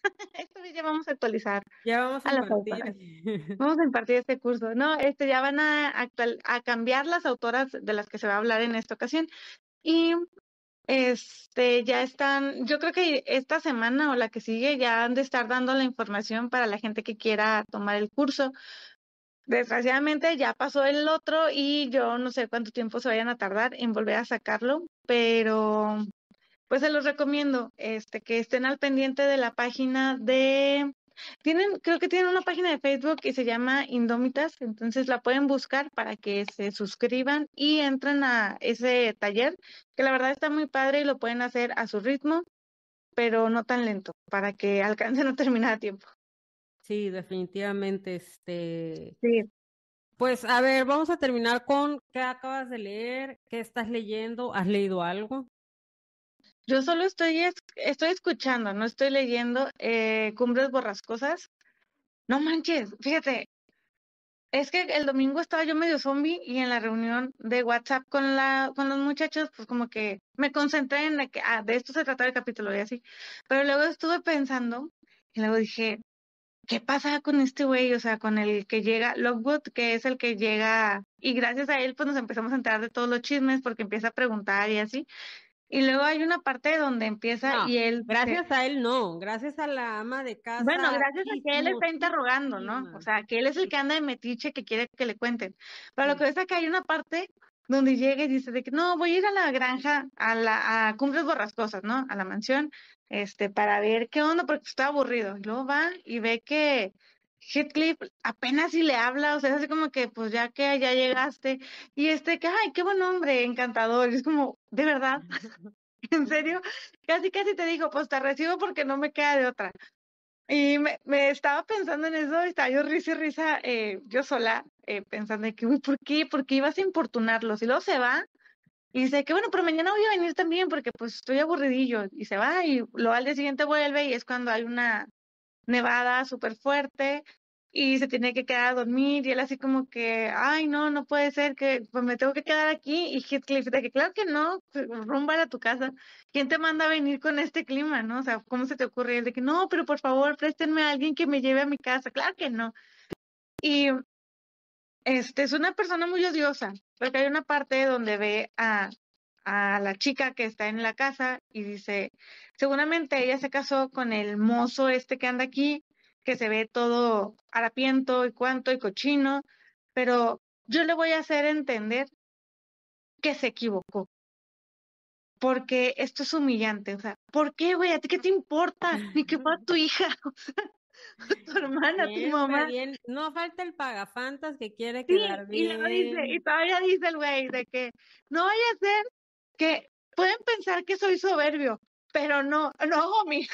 (laughs) esta vez ya vamos a actualizar. Ya vamos a, las impartir. (laughs) Vamos a impartir este curso. No, este ya van a, a cambiar las autoras de las que se va a hablar en esta ocasión. Y este, ya están, yo creo que esta semana o la que sigue ya han de estar dando la información para la gente que quiera tomar el curso. Desgraciadamente ya pasó el otro y yo no sé cuánto tiempo se vayan a tardar en volver a sacarlo, pero pues se los recomiendo, este, que estén al pendiente de la página de tienen, creo que tienen una página de Facebook que se llama Indómitas, entonces la pueden buscar para que se suscriban y entren a ese taller, que la verdad está muy padre y lo pueden hacer a su ritmo, pero no tan lento, para que (laughs) alcancen a terminar a tiempo. Sí, definitivamente, este. Sí. Pues a ver, vamos a terminar con qué acabas de leer, qué estás leyendo, ¿has leído algo? Yo solo estoy, estoy escuchando, no estoy leyendo eh, Cumbres Borrascosas. No manches, fíjate, es que el domingo estaba yo medio zombie y en la reunión de WhatsApp con, la, con los muchachos, pues como que me concentré en que, ah, de esto se trata el capítulo y así. Pero luego estuve pensando y luego dije, ¿qué pasa con este güey? O sea, con el que llega, Lockwood, que es el que llega, y gracias a él, pues nos empezamos a enterar de todos los chismes porque empieza a preguntar y así. Y luego hay una parte donde empieza y él. Gracias a él no, gracias a la ama de casa. Bueno, gracias a que él está interrogando, ¿no? O sea, que él es el que anda de metiche que quiere que le cuenten. Pero lo que es que hay una parte donde llega y dice que no, voy a ir a la granja, a la a cumbres borrascosas, ¿no? A la mansión, este, para ver qué onda, porque está aburrido. Y luego va y ve que Heathcliff apenas si le habla, o sea, es así como que, pues ya que ya llegaste, y este, que, ay, qué buen hombre, encantador, es como, de verdad, (laughs) en serio, casi, casi te dijo, pues te recibo porque no me queda de otra. Y me, me estaba pensando en eso, y estaba yo risa y risa, eh, yo sola, eh, pensando que, uy, ¿por qué? ¿Por qué ibas a importunarlo Y luego se va, y dice que bueno, pero mañana voy a venir también porque pues estoy aburridillo y se va y lo al día siguiente vuelve y es cuando hay una nevada súper fuerte y se tiene que quedar a dormir y él así como que, ay, no, no puede ser, que pues me tengo que quedar aquí y Heathcliff de que claro que no, pues, rumba a tu casa, ¿quién te manda a venir con este clima, no? O sea, ¿cómo se te ocurre? él de que no, pero por favor, préstenme a alguien que me lleve a mi casa, claro que no. Y este es una persona muy odiosa, porque hay una parte donde ve a a la chica que está en la casa y dice, seguramente ella se casó con el mozo este que anda aquí, que se ve todo harapiento y cuanto y cochino, pero yo le voy a hacer entender que se equivocó. Porque esto es humillante, o sea, ¿por qué, güey? ¿A ti qué te importa? Ni que va tu hija, (laughs) tu hermana, tu mamá. No falta el pagafantas que quiere quedar bien. Y, dice, y todavía dice el güey de que no vaya a ser que pueden pensar que soy soberbio, pero no, (laughs) no, homie.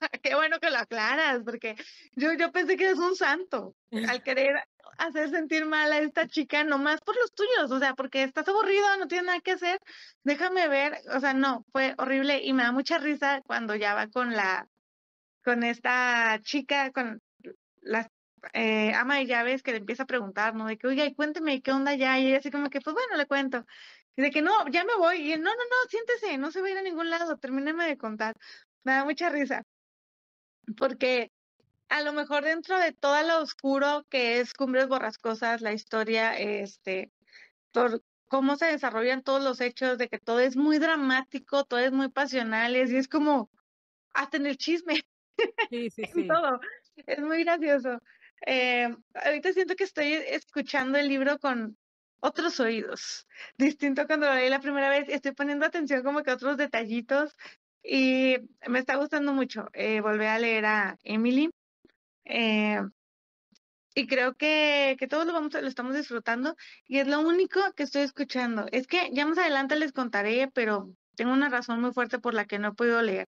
(laughs) Qué bueno que lo aclaras, porque yo, yo pensé que eres un santo al (laughs) querer hacer sentir mal a esta chica nomás por los tuyos, o sea, porque estás aburrido, no tienes nada que hacer, déjame ver, o sea, no, fue horrible y me da mucha risa cuando ya va con la, con esta chica, con la eh, ama de llaves que le empieza a preguntar, ¿no? De que, oiga, cuénteme, ¿qué onda ya? Y ella así como que, pues bueno, le cuento de que no, ya me voy. Y él, no, no, no, siéntese, no se va a ir a ningún lado, termíname de contar. Me da mucha risa. Porque a lo mejor dentro de todo lo oscuro que es Cumbres Borrascosas, la historia, este, por cómo se desarrollan todos los hechos, de que todo es muy dramático, todo es muy pasional, y es como hasta en el chisme. Sí, (laughs) sí, sí. todo. Es muy gracioso. Eh, ahorita siento que estoy escuchando el libro con, otros oídos. Distinto cuando lo leí la primera vez, estoy poniendo atención como que a otros detallitos y me está gustando mucho eh, a leer a Emily. Eh, y creo que, que todos lo, vamos, lo estamos disfrutando y es lo único que estoy escuchando. Es que ya más adelante les contaré, pero tengo una razón muy fuerte por la que no he podido leer.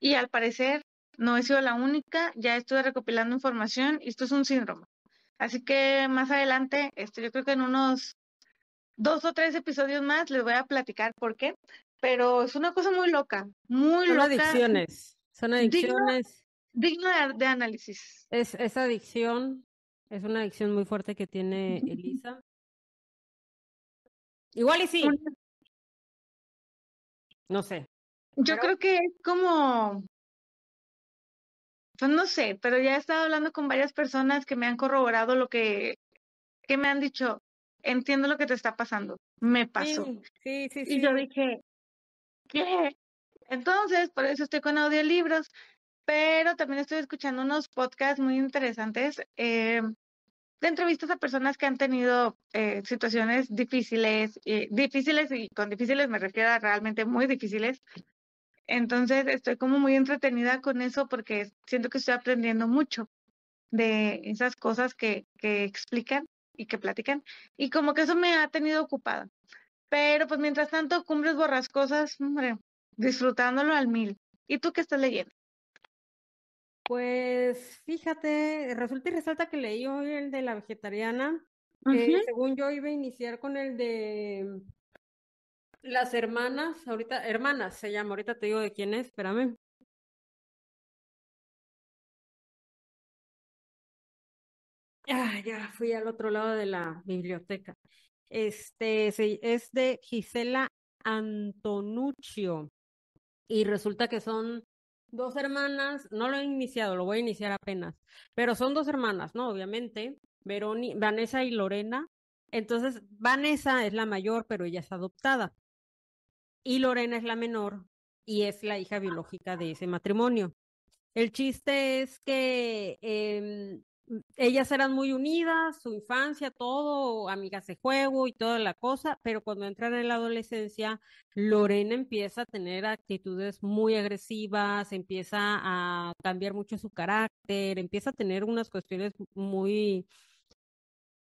Y al parecer no he sido la única, ya estuve recopilando información y esto es un síndrome. Así que más adelante, este, yo creo que en unos dos o tres episodios más les voy a platicar por qué, pero es una cosa muy loca, muy Son adicciones, son adicciones. Digno, de, análisis. Es, adicción, es una adicción muy fuerte que tiene Elisa. Igual y sí. No sé. Yo creo que es como pues no sé, pero ya he estado hablando con varias personas que me han corroborado lo que, que me han dicho, entiendo lo que te está pasando, me pasó. Sí, sí, sí, y yo dije, ¿qué? Entonces, por eso estoy con audiolibros, pero también estoy escuchando unos podcasts muy interesantes eh, de entrevistas a personas que han tenido eh, situaciones difíciles, y, difíciles y con difíciles me refiero a realmente muy difíciles, entonces estoy como muy entretenida con eso porque siento que estoy aprendiendo mucho de esas cosas que, que explican y que platican. Y como que eso me ha tenido ocupada. Pero pues mientras tanto, cumbres borrascosas, hombre, disfrutándolo al mil. ¿Y tú qué estás leyendo? Pues fíjate, resulta y resalta que leí hoy el de la vegetariana, que según yo iba a iniciar con el de las hermanas, ahorita, hermanas se llama, ahorita te digo de quién es, espérame. Ah, ya fui al otro lado de la biblioteca. Este es de Gisela Antonuccio y resulta que son dos hermanas, no lo he iniciado, lo voy a iniciar apenas, pero son dos hermanas, ¿no? Obviamente, Veroni, Vanessa y Lorena. Entonces, Vanessa es la mayor, pero ella es adoptada y Lorena es la menor y es la hija biológica de ese matrimonio. El chiste es que em, ellas eran muy unidas, su infancia, todo, amigas de juego y toda la cosa, pero cuando entran en la adolescencia, Lorena empieza a tener actitudes muy agresivas, empieza a cambiar mucho su carácter, empieza a tener unas cuestiones muy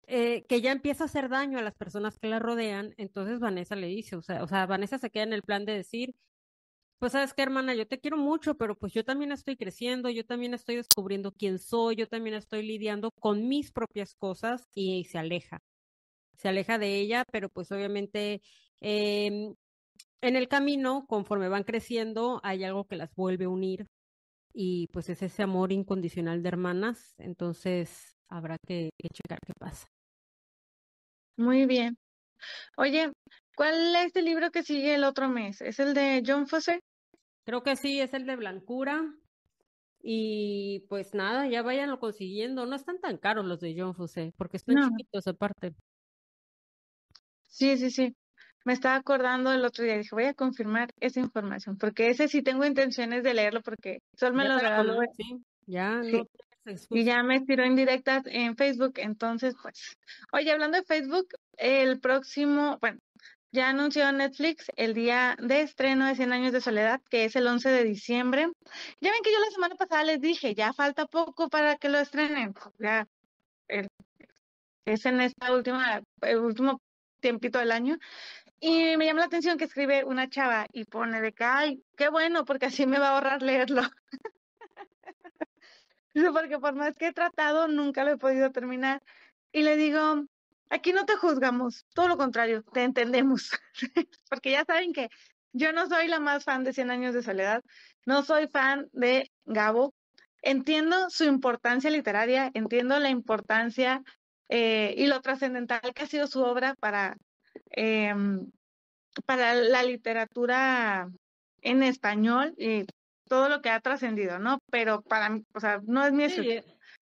eh, que ya empieza a hacer daño a las personas que la rodean, entonces Vanessa le dice, o sea, o sea, Vanessa se queda en el plan de decir, pues sabes qué, hermana, yo te quiero mucho, pero pues yo también estoy creciendo, yo también estoy descubriendo quién soy, yo también estoy lidiando con mis propias cosas y, se aleja. Se aleja de ella, pero pues obviamente em, en el camino, conforme van creciendo, hay algo que las vuelve a unir y pues es ese amor incondicional de hermanas, entonces habrá que checar qué pasa. Muy bien. Oye, ¿cuál es el libro que sigue el otro mes? ¿Es el de John Fosse? Creo que sí, es el de Blancura. Y pues nada, ya váyanlo consiguiendo. No están tan caros los de John Fosse, porque están chiquitos aparte. Sí, sí, sí. Me estaba acordando el otro día, dije, voy a confirmar esa información, porque ese sí tengo intenciones de leerlo, porque solo me lo regaló. Sí, ya y ya me tiró indirectas en Facebook. Entonces, pues, oye, hablando de Facebook, el próximo, bueno, ya anunció Netflix el día de estreno de 100 años de soledad, que es el 11 de diciembre. Ya ven que yo la semana pasada les dije, ya falta poco para que lo estrenen. Ya es en esta última, el último tiempito del año. Y me llama la atención que escribe una chava y pone de que, qué bueno, porque así me va a ahorrar leerlo. (laughs) (laughs) porque por más que he tratado, nunca lo he podido terminar. Y le digo, aquí no te juzgamos, todo lo contrario, te entendemos, (laughs) porque ya saben que yo no soy la más fan de 100 años de soledad, no soy fan de Gabo, entiendo su importancia literaria, entiendo la importancia eh, y lo trascendental que ha sido su obra para, em, para la literatura en español y todo lo que ha trascendido, ¿no? Pero para mí, o sea, no es mi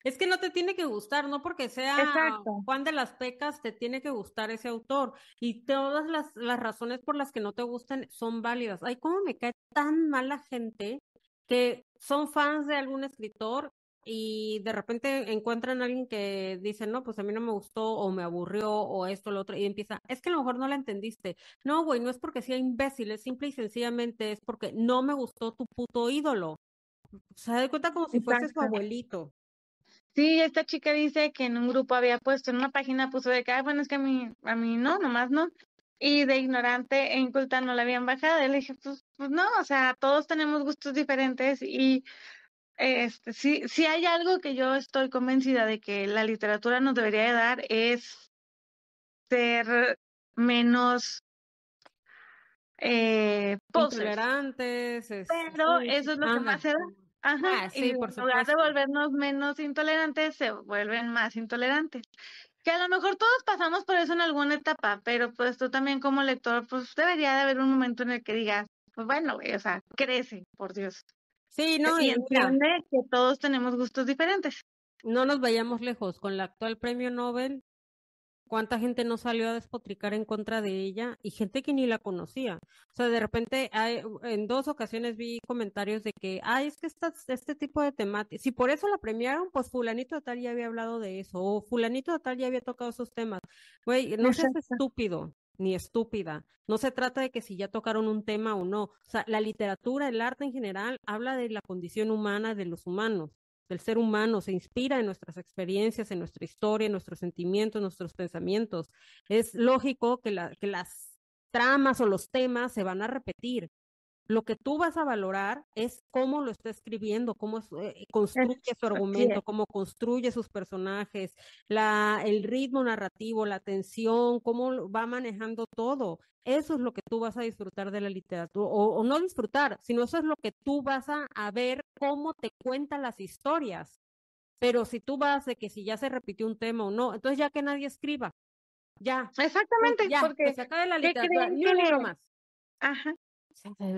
Es que no te tiene que gustar, no porque sea Juan de las Pecas, te tiene que gustar ese autor. Y todas las, las razones por las que no te gustan son válidas. Ay, cómo me cae tan mal la gente que son fans de algún escritor y de repente encuentran a alguien que dice, no, pues a mí no me gustó o me aburrió o esto, lo otro, y empieza, es que a lo mejor no la entendiste. No, güey, no es porque sea imbécil, es simple y sencillamente es porque no me gustó tu puto ídolo. O sea, de cuenta como si fuese su abuelito. Sí, esta chica dice que en un grupo había puesto, en una página puso de que, ah, bueno, es que a mí, a no, nomás no. Y de ignorante e inculta no la habían bajado. Y le dije, pues, pues no, o sea, todos tenemos gustos diferentes y este, sí, hay algo que yo estoy convencida de que la literatura nos debería dar es ser menos eh, intolerantes. pero eso es lo que más se da. Ajá, ah, sí, por en lugar de volvernos menos intolerantes, se vuelven más intolerantes. Que a lo mejor todos pasamos por eso en alguna etapa, pero pues tú también como lector, pues debería de haber un momento en el que digas, pues bueno, o sea, crece, por Dios. Sí, no, y, entiende que todos tenemos gustos diferentes. No nos vayamos lejos. Con la actual premio Nobel, ¿cuánta gente no salió a despotricar en contra de ella? Y gente que ni la conocía. O sea, de repente, hay, en dos ocasiones vi comentarios de que, ay, es que esta, este tipo de temática, si por eso la premiaron, pues Fulanito de Tal ya había hablado de eso, o Fulanito de Tal ya había tocado esos temas. Güey, no seas estúpido ni estúpida. No se trata de que si ya tocaron un tema o no. la literatura, el arte en general, habla de la condición humana de los humanos, del ser humano, se inspira en nuestras experiencias, en nuestra historia, en nuestros sentimientos, en nuestros pensamientos. Es lógico que las tramas o los temas se van a repetir. Lo que tú vas a valorar es cómo lo está escribiendo, cómo eh, eh, construye su argumento, cómo construye sus personajes, la, el ritmo narrativo, la tensión, cómo va manejando todo. Eso es lo que tú vas a disfrutar de la literatura, o, no disfrutar, sino eso es lo que tú vas a, ver cómo te cuentan las historias. Pero si tú vas de que si ya se repitió un tema o no, entonces ya que nadie escriba, ya. Exactamente, ya, porque se de la literatura, ni más. Ajá.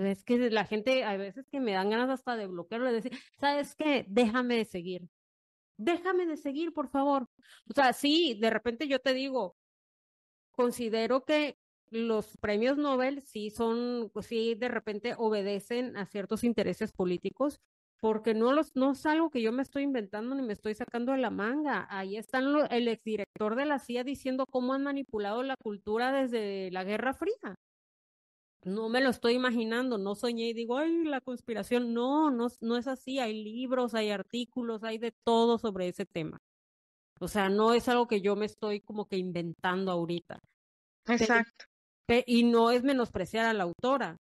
Es que la gente, a veces que me dan ganas hasta de bloquearlo, y decir, ¿sabes qué? Déjame de seguir. Déjame de seguir, por favor. O sea, sí, de repente yo te digo, considero que los premios Nobel sí son, pues sí de repente obedecen a ciertos intereses políticos, porque no, los, no es algo que yo me estoy inventando ni me estoy sacando de la manga. Ahí están el exdirector de la CIA diciendo cómo han manipulado la cultura desde la Guerra Fría no me lo estoy imaginando, no soñé y digo, ay, la conspiración, no, no, no es así, hay libros, hay artículos, hay de todo sobre ese tema. O sea, no es algo que yo me estoy como que inventando ahorita. Exacto. y no es menospreciar a la autora.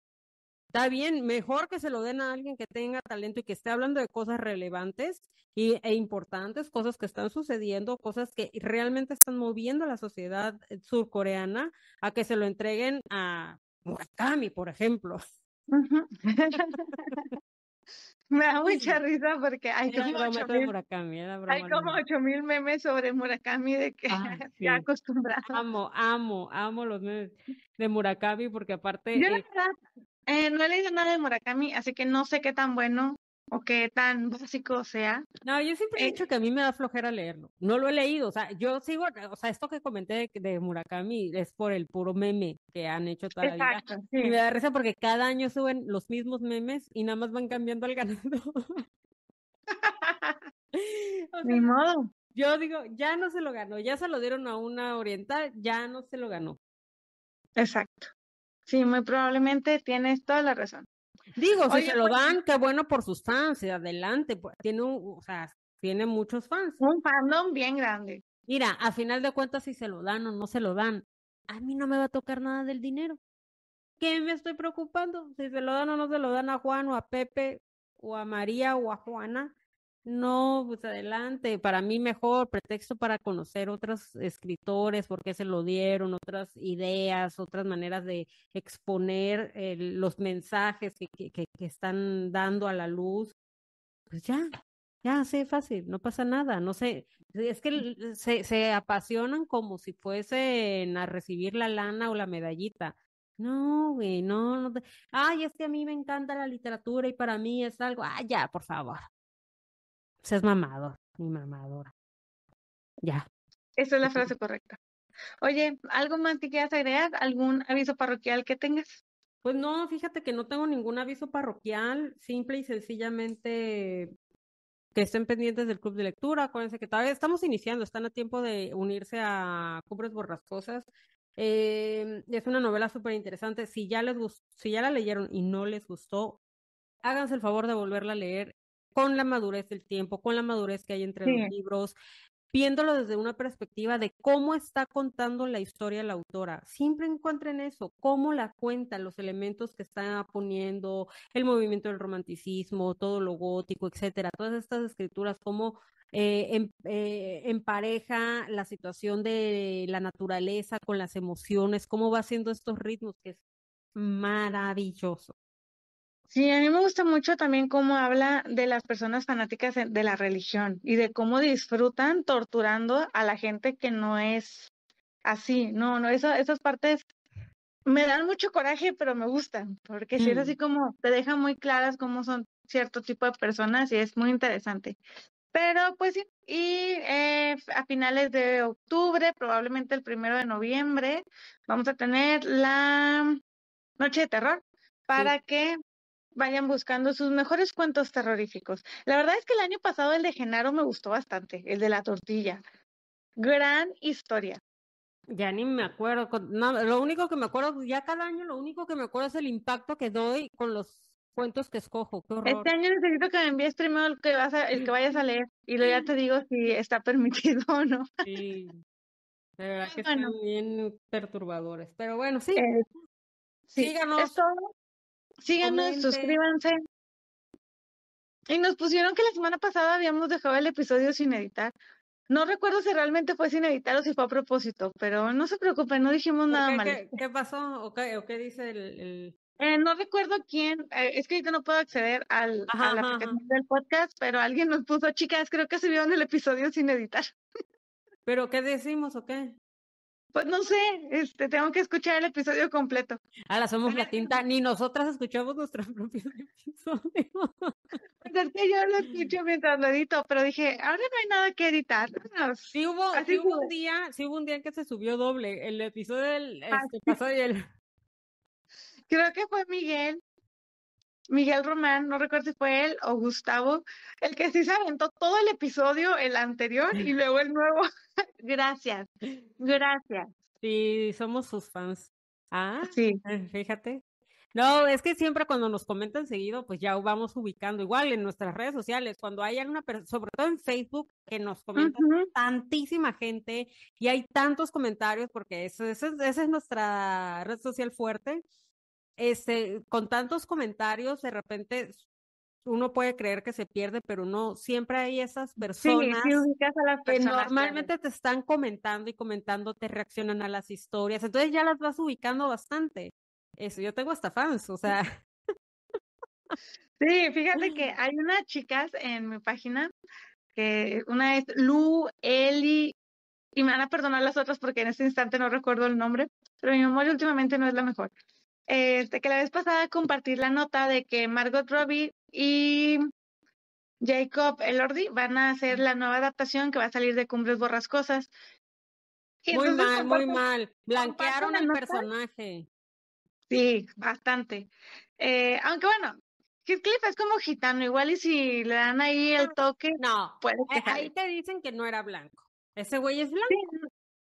Está bien, mejor que se lo den a alguien que tenga talento y que esté hablando de cosas relevantes y, e importantes, cosas que están sucediendo, cosas que realmente están moviendo a la sociedad eh, surcoreana, a que se lo entreguen a Murakami, por ejemplo. (laughs) Me da pues mucha risa porque hay como, ocho mil, hay como memes sobre Murakami de que ah, se (laughs) ha acostumbrado. Amo, amo, amo los memes de Murakami porque aparte... Yo eh, eh, no he leído nada de Murakami, así que no sé qué tan bueno o qué tan básico sea. No, yo siempre he eh, dicho que a mí me da flojera leerlo. No lo he leído, o sea, yo sigo, o sea, esto que comenté de, Murakami es por el puro meme que han hecho toda la vida. Y me da risa porque cada año suben los mismos memes y nada más van cambiando al ganado. (laughs) (laughs) Ni modo. Yo digo, ya no se lo ganó, ya se lo dieron a una oriental, ya no se lo ganó. Exacto. Sí, muy probablemente tienes toda la razón. Digo, si se lo pues, dan, qué bueno por sus fans, adelante, pues, tiene tiene muchos fans. Un fandom bien grande. Mira, a final de cuentas, si se lo dan o no se lo dan, a mí no me va a tocar nada del dinero. ¿Qué me estoy preocupando? Si se lo dan o no se lo dan a Juan o a Pepe o a María o a Juana, no, pues adelante, para mí mejor pretexto para conocer otros escritores, por qué se lo dieron, otras ideas, otras maneras de exponer eh, los mensajes que, que, están dando a la luz. Pues ya, ya, sí, fácil, no pasa nada, no sé, es que se, apasionan como si fuesen a recibir la lana o la medallita. No, güey, no, no Ay, es que a mí me encanta la literatura y para mí es algo. ay ah, ya, por favor seas mamador, mi mamadora. Ya. Esa es la frase correcta. Oye, ¿algo más que quieras agregar? ¿Algún aviso parroquial que tengas? Pues no, fíjate que no tengo ningún aviso parroquial, simple y sencillamente que estén pendientes del club de lectura. Acuérdense que todavía estamos iniciando, están a tiempo de unirse a cubres Borrascosas. Eh, es una novela súper interesante. Si ya les si ya la leyeron y no les gustó, háganse el favor de volverla a leer con la madurez del tiempo, con la madurez que hay entre los libros, viéndolo desde una perspectiva de cómo está contando la historia la autora. Siempre encuentren eso, cómo la cuenta, los elementos que está poniendo, el movimiento del romanticismo, todo lo gótico, etcétera. Todas estas escrituras, cómo eh, em, eh, empareja la situación de la naturaleza con las emociones, cómo va haciendo estos ritmos, que es maravilloso. Sí, a mí me gusta mucho también cómo habla de las personas fanáticas de la religión y de cómo disfrutan torturando a la gente que no es así. No, no, eso, esas partes me dan mucho coraje, pero me gustan, porque si es mm. así como te dejan muy claras cómo son cierto tipo de personas y es muy interesante. Pero pues sí, y eh, a finales de octubre, probablemente el primero de noviembre, vamos a tener la noche de terror para que vayan buscando sus mejores cuentos terroríficos. La verdad es que el año pasado el de Genaro me gustó bastante, el de la tortilla. Gran historia. Ya ni me acuerdo, lo único que me acuerdo, pues, ya cada año lo único que me acuerdo es el impacto que doy con los cuentos que escojo. Este año necesito que me envíes primero el que, vas el que vayas a leer y luego ya te digo si está (laughs) permitido o no. Sí, verdad que están bien perturbadores, pero bueno, sí. Eh, Síganos. Síganos, suscríbanse. Y nos pusieron que la semana pasada habíamos dejado el episodio sin editar. No recuerdo si realmente fue sin editar o si fue a propósito, pero no se preocupen, no dijimos nada qué, ¿Qué, pasó? ¿O qué, dice el...? Eh, no recuerdo quién, eh, es que ahorita no puedo acceder al, del podcast, pero alguien nos puso, chicas, creo que se vieron el episodio sin editar. ¿Pero qué decimos o qué? Pues no sé, este, tengo que escuchar el episodio completo. Ahora somos la tinta, ni nosotras escuchamos nuestros (laughs) propios episodios. Pues, es que yo lo escucho mientras lo edito, pero dije, ahora no hay nada que editar. sí hubo, sí hubo un día, sí hubo un día que se subió doble, el episodio del ah, este, pasado Creo que fue Miguel Miguel Román, no recuerdo si fue él o Gustavo, el que sí se aventó todo el episodio, el anterior y (laughs) luego el nuevo. gracias, gracias. Sí, somos sus fans. Ah, sí. Eh, fíjate. No, es que siempre cuando nos comentan seguido, pues ya vamos ubicando igual en nuestras redes sociales, cuando hay alguna persona, sobre todo en Facebook, que nos comenta tantísima gente y hay tantos comentarios, porque esa es, nuestra red social fuerte, este, con tantos comentarios, de repente uno puede creer que se pierde, pero no, siempre hay esas personas, que normalmente te están comentando y comentando, te reaccionan a las historias, entonces ya las vas ubicando bastante. Eso, yo tengo hasta fans, o sea. (laughs) Sí, fíjate que (laughs) hay unas chicas en mi página que una es Lu, Eli, y me van a perdonar las otras porque en este instante no recuerdo el nombre, pero mi memoria últimamente no es la mejor este, que la vez pasada compartí la nota de que Margot Robbie y Jacob Elordi van a hacer la nueva adaptación que va a salir de Cumbres Borrascosas. muy mal, muy mal. Blanquearon el personaje. Sí, bastante. Eh, aunque bueno, Heathcliff es como gitano, igual y si le dan ahí el toque. No, eh, ahí te dicen que no era blanco. Ese güey es blanco.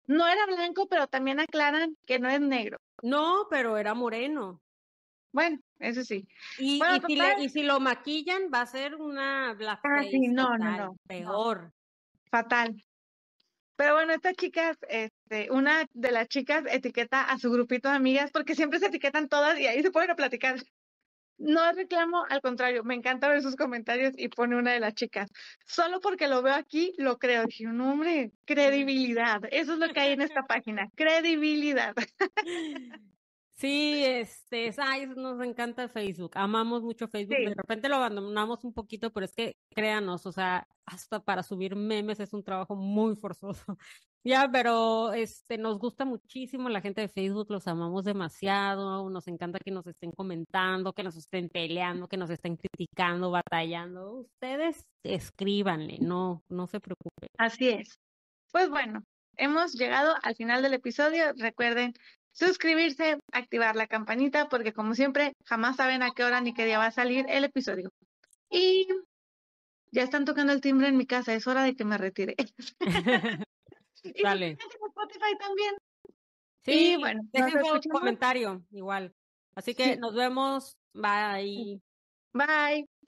no era blanco, pero también aclaran que no es negro. No, pero era moreno. Bueno, eso sí. Y, si lo maquillan, va a ser una ah, blasfemia. no, no, no. Peor. Fatal. Pero bueno, estas chicas, este, una de las chicas etiqueta a su grupito de amigas porque siempre se etiquetan todas y ahí se pueden platicar. No reclamo, al contrario, me encanta ver sus comentarios y pone una de las chicas. Solo porque lo veo aquí, lo creo. Dije, un hombre, credibilidad. Eso es lo que hay en esta (laughs) página, credibilidad. (laughs) Sí, este, nos encanta Facebook, amamos mucho Facebook, de repente lo abandonamos un poquito, pero es que créanos, o sea, hasta para subir memes es un trabajo muy forzoso. (laughs) Ya, pero este nos gusta muchísimo la gente de Facebook, los amamos demasiado, nos encanta que nos estén comentando, que nos estén peleando, que nos estén criticando, batallando. Ustedes escríbanle, no no se preocupen. Así es. Pues bueno, hemos llegado al final del episodio. Recuerden suscribirse, activar la campanita, porque como siempre, jamás saben a qué hora ni qué día va a salir el episodio. Y ya están tocando el timbre en mi casa, es hora de que me retire. (laughs) y Dale. Spotify también. Sí, bueno, dejen un comentario igual. Así que nos vemos. Bye. Bye.